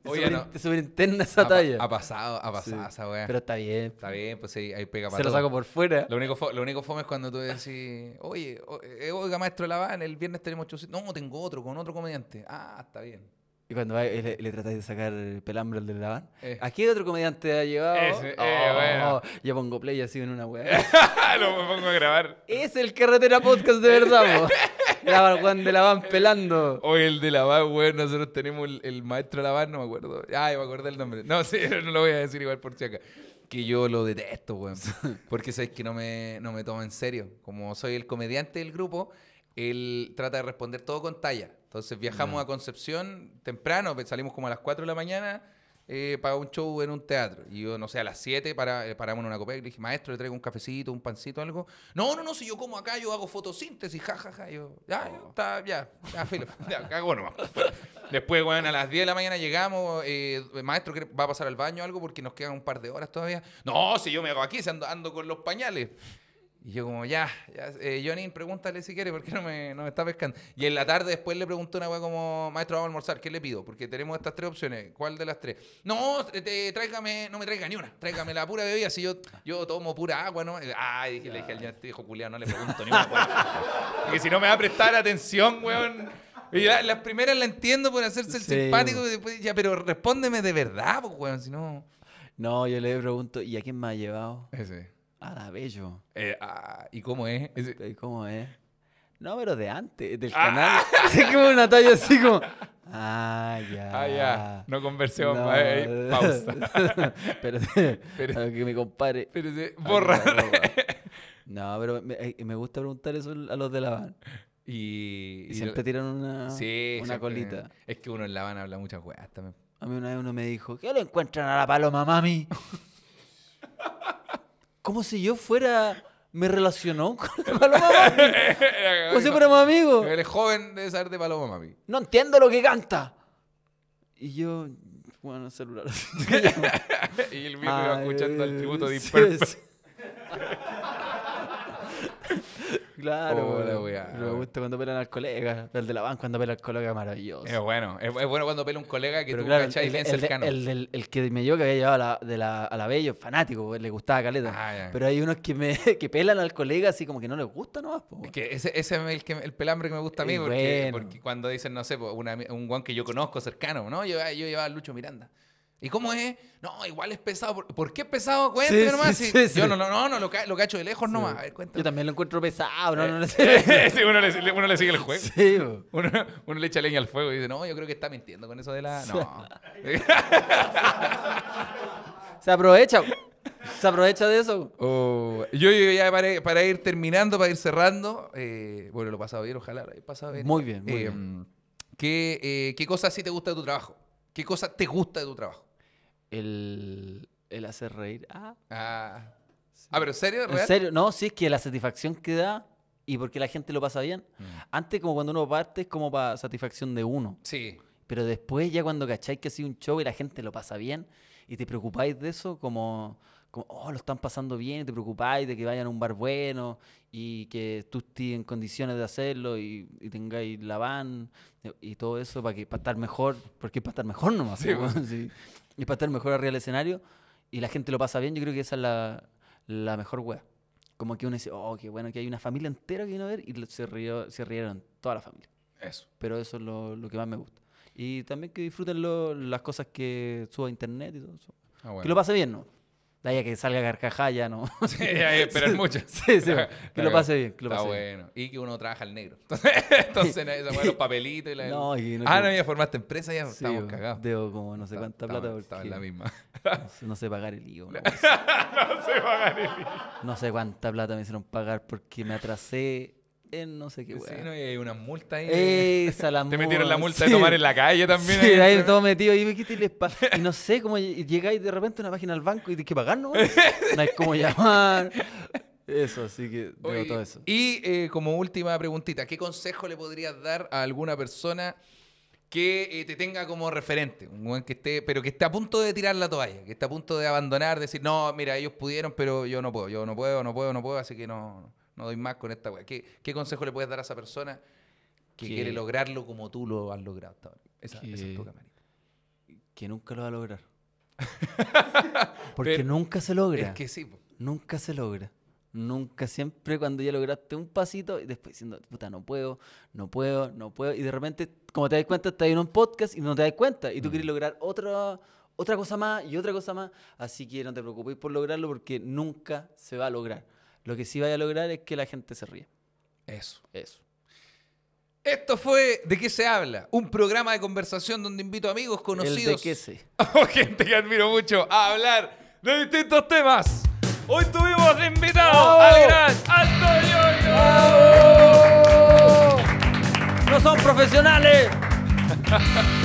Oye, no. súper interna esa talla. Ha pasado, ha pasado esa weá. Pero está bien. Está bien, pues sí, ahí pega para Se lo saco por fuera. Lo único, lo único fome es cuando tú decís, oye, eh, oiga, maestro Laván, el viernes tenemos No, tengo otro, con otro comediante. Ah, está bien. Y cuando eh, le, le tratáis de sacar el pelambre al de la ¿A qué otro comediante ha llevado? Ese, eh, oh, oh, bueno. Oh, yo pongo play así en una weá. Lo pongo a grabar. Es el Carretera Podcast de verdad, Era el de la van pelando. O el de la van, weón. Nosotros tenemos el, maestro de la van, no me acuerdo. Ay, me acuerdo el nombre. No, sí, no lo voy a decir igual por si acá. Que yo lo detesto, weón. Porque sabes que no me, no tomo en serio. Como soy el comediante del grupo, él trata de responder todo con talla. Entonces viajamos a Concepción temprano, pues, salimos como a las 4 de la mañana eh, para un show en un teatro. Y yo, no sé, a las 7 para, eh, paramos en una copa y le dije, maestro, le traigo un cafecito, un pancito, algo. No, no, no, si yo como acá, yo hago fotosíntesis, jajaja. Ja, ja. Yo, ya, oh. está, ya, ya, filo, ya, cago nomás. Después, bueno, a las 10 de la mañana llegamos, eh, maestro, ¿va a pasar al baño algo? Porque nos quedan un par de horas todavía. No, si yo me hago aquí, ando con los pañales. Y yo como, ya, ya eh, Johnny, pregúntale si quiere, porque no me, no me está pescando. Y en la tarde después le pregunto a una weá como, maestro, vamos a almorzar, ¿qué le pido? Porque tenemos estas tres opciones, ¿cuál de las tres? No, eh, tráigame, no me traiga ni una, tráigame la pura bebida, si yo, tomo pura agua, ¿no? Ah, le dije al Johnny, dijo, culiado, no le pregunto ni una weón. que si no me va a prestar atención, weón. Y las primeras la entiendo por hacerse el simpático, después, ya, pero respóndeme de verdad, pues, weón, si no... No, yo le pregunto, ¿y a quién me ha llevado? Ese. Arabello. Ah, eh, ah, ¿Y cómo es? ¿Y cómo es? No, pero de antes, del ah. canal. es como una talla así como. Ah, ya. Ah, ya. No conversemos más. Eh, pausa. pero, que mi compadre. Pero borra. no, pero eh, me, gusta preguntar eso a los de La van. Y, siempre tiran una, colita. Es que uno en La van habla muchas weas también. A mí una vez uno me dijo: ¿Qué lo encuentran a la paloma, mami? como si yo fuera. Me relacionó con Paloma Mami. Como si fuéramos amigos. El joven debe saber de Paloma Mami. No entiendo lo que canta. Y yo, bueno, celular. y el mismo iba escuchando el tributo de sí, Claro, Me oh, gusta cuando pelan al colega. El de la banca cuando pela al colega, maravilloso. Es bueno, es, bueno cuando pela un colega que tú claro, cachai, el, cercano. El, el, que me dio que había llevado a la, de la, a la Bello, fanático, le gustaba caleta. Ah, Pero hay unos que me que pelan al colega así como que no les gusta nomás. que ese, es el, pelambre que me gusta a mí, porque, cuando dicen, no sé, una, un guan que yo conozco cercano, ¿no? Yo, yo llevaba a Lucho Miranda. ¿Y cómo es? No, igual es pesado. ¿Por qué es pesado? Cuéntame nomás. yo no, no, no, lo, lo cacho de lejos nomás. A ver, Yo también lo encuentro pesado. No, eh, no, no sé. uno, le, sigue el juego. Uno, uno, le echa leña al fuego y dice, no, yo creo que está mintiendo con eso de la... No. Se aprovecha. Se aprovecha de eso. yo, yo, ya para, ir terminando, para ir cerrando, eh, bueno, lo pasado bien, ojalá lo pasado bien. Muy bien, muy em, bien. ¿qué, eh, cosa ¿Qué sí te gusta de tu trabajo? ¿Qué cosa te gusta de tu trabajo? el, el hacer reír. Ah. Ah. pero ¿en serio? ¿En serio? No, sí, es que la satisfacción que da y porque la gente lo pasa bien. Mm. Antes, como cuando uno parte, es como para satisfacción de uno. Sí. Pero después, ya cuando cacháis que ha sido un show y la gente lo pasa bien y te preocupáis de eso, como, como oh, lo están pasando bien, te preocupáis de que vayan a un bar bueno y que tú estés en condiciones de hacerlo y, tengáis la van eh, y, todo eso para, que, para estar mejor, porque para estar mejor nomás. Y para estar mejor arriba del escenario y la gente lo pasa bien, yo creo que esa es la, mejor wea. Como que uno dice, oh, qué bueno que hay una familia entera que vino a ver y se, rieron toda la familia. Eso. Pero eso es lo, que más me gusta. Y también que disfruten las cosas que subo a internet y todo eso. Ah, que lo pase bien, ¿no? La idea que salga carcajaya, ya no. Sí, pero es mucho. Sí, sí. que lo pase bien. Que lo Está bueno. Y que uno trabaja al negro. Entonces, entonces los papelitos y la. No, y no ah, no, ya formaste empresa, ya estábamos estamos cagados. Debo como no sé cuánta plata. Porque estaba en la misma. No sé, pagar el lío. No, sé pagar el lío. No sé cuánta plata me hicieron pagar porque me atrasé no sé qué weá. Sí, no, y hay una multa ahí. Te metieron la multa de tomar en la calle también. Sí, ahí, todo metido. Y, quité el les y no sé cómo llegáis de repente a una página al banco y tienes que pagar, ¿no? No hay cómo llamar. Eso, así que todo eso. Y eh, como última preguntita, ¿qué consejo le podrías dar a alguna persona que eh, te tenga como referente? Un buen que esté, pero que esté a punto de tirar la toalla, que está a punto de abandonar, decir, no, mira, ellos pudieron, pero yo no puedo, yo no puedo, no puedo, no puedo, así que no no doy más con esta weá. ¿Qué, consejo le puedes dar a esa persona que, quiere lograrlo como tú lo has logrado Esa, que, es tu Que nunca lo va a lograr. Porque nunca se logra. Es que sí. Nunca se logra. Nunca, siempre cuando ya lograste un pasito y después diciendo, puta, no puedo, no puedo, no puedo. Y de repente, como te das cuenta, estás en un podcast y no te das cuenta. Y tú quieres lograr otra cosa más y otra cosa más. Así que no te preocupes por lograrlo porque nunca se va a lograr. Lo que sí vaya a lograr es que la gente se ríe. Eso. Eso. Esto fue ¿De qué se habla? Un programa de conversación donde invito amigos conocidos. El ¿De qué se? O gente que admiro mucho a hablar de distintos temas. Hoy tuvimos invitado al gran Antonio. ¡No son profesionales!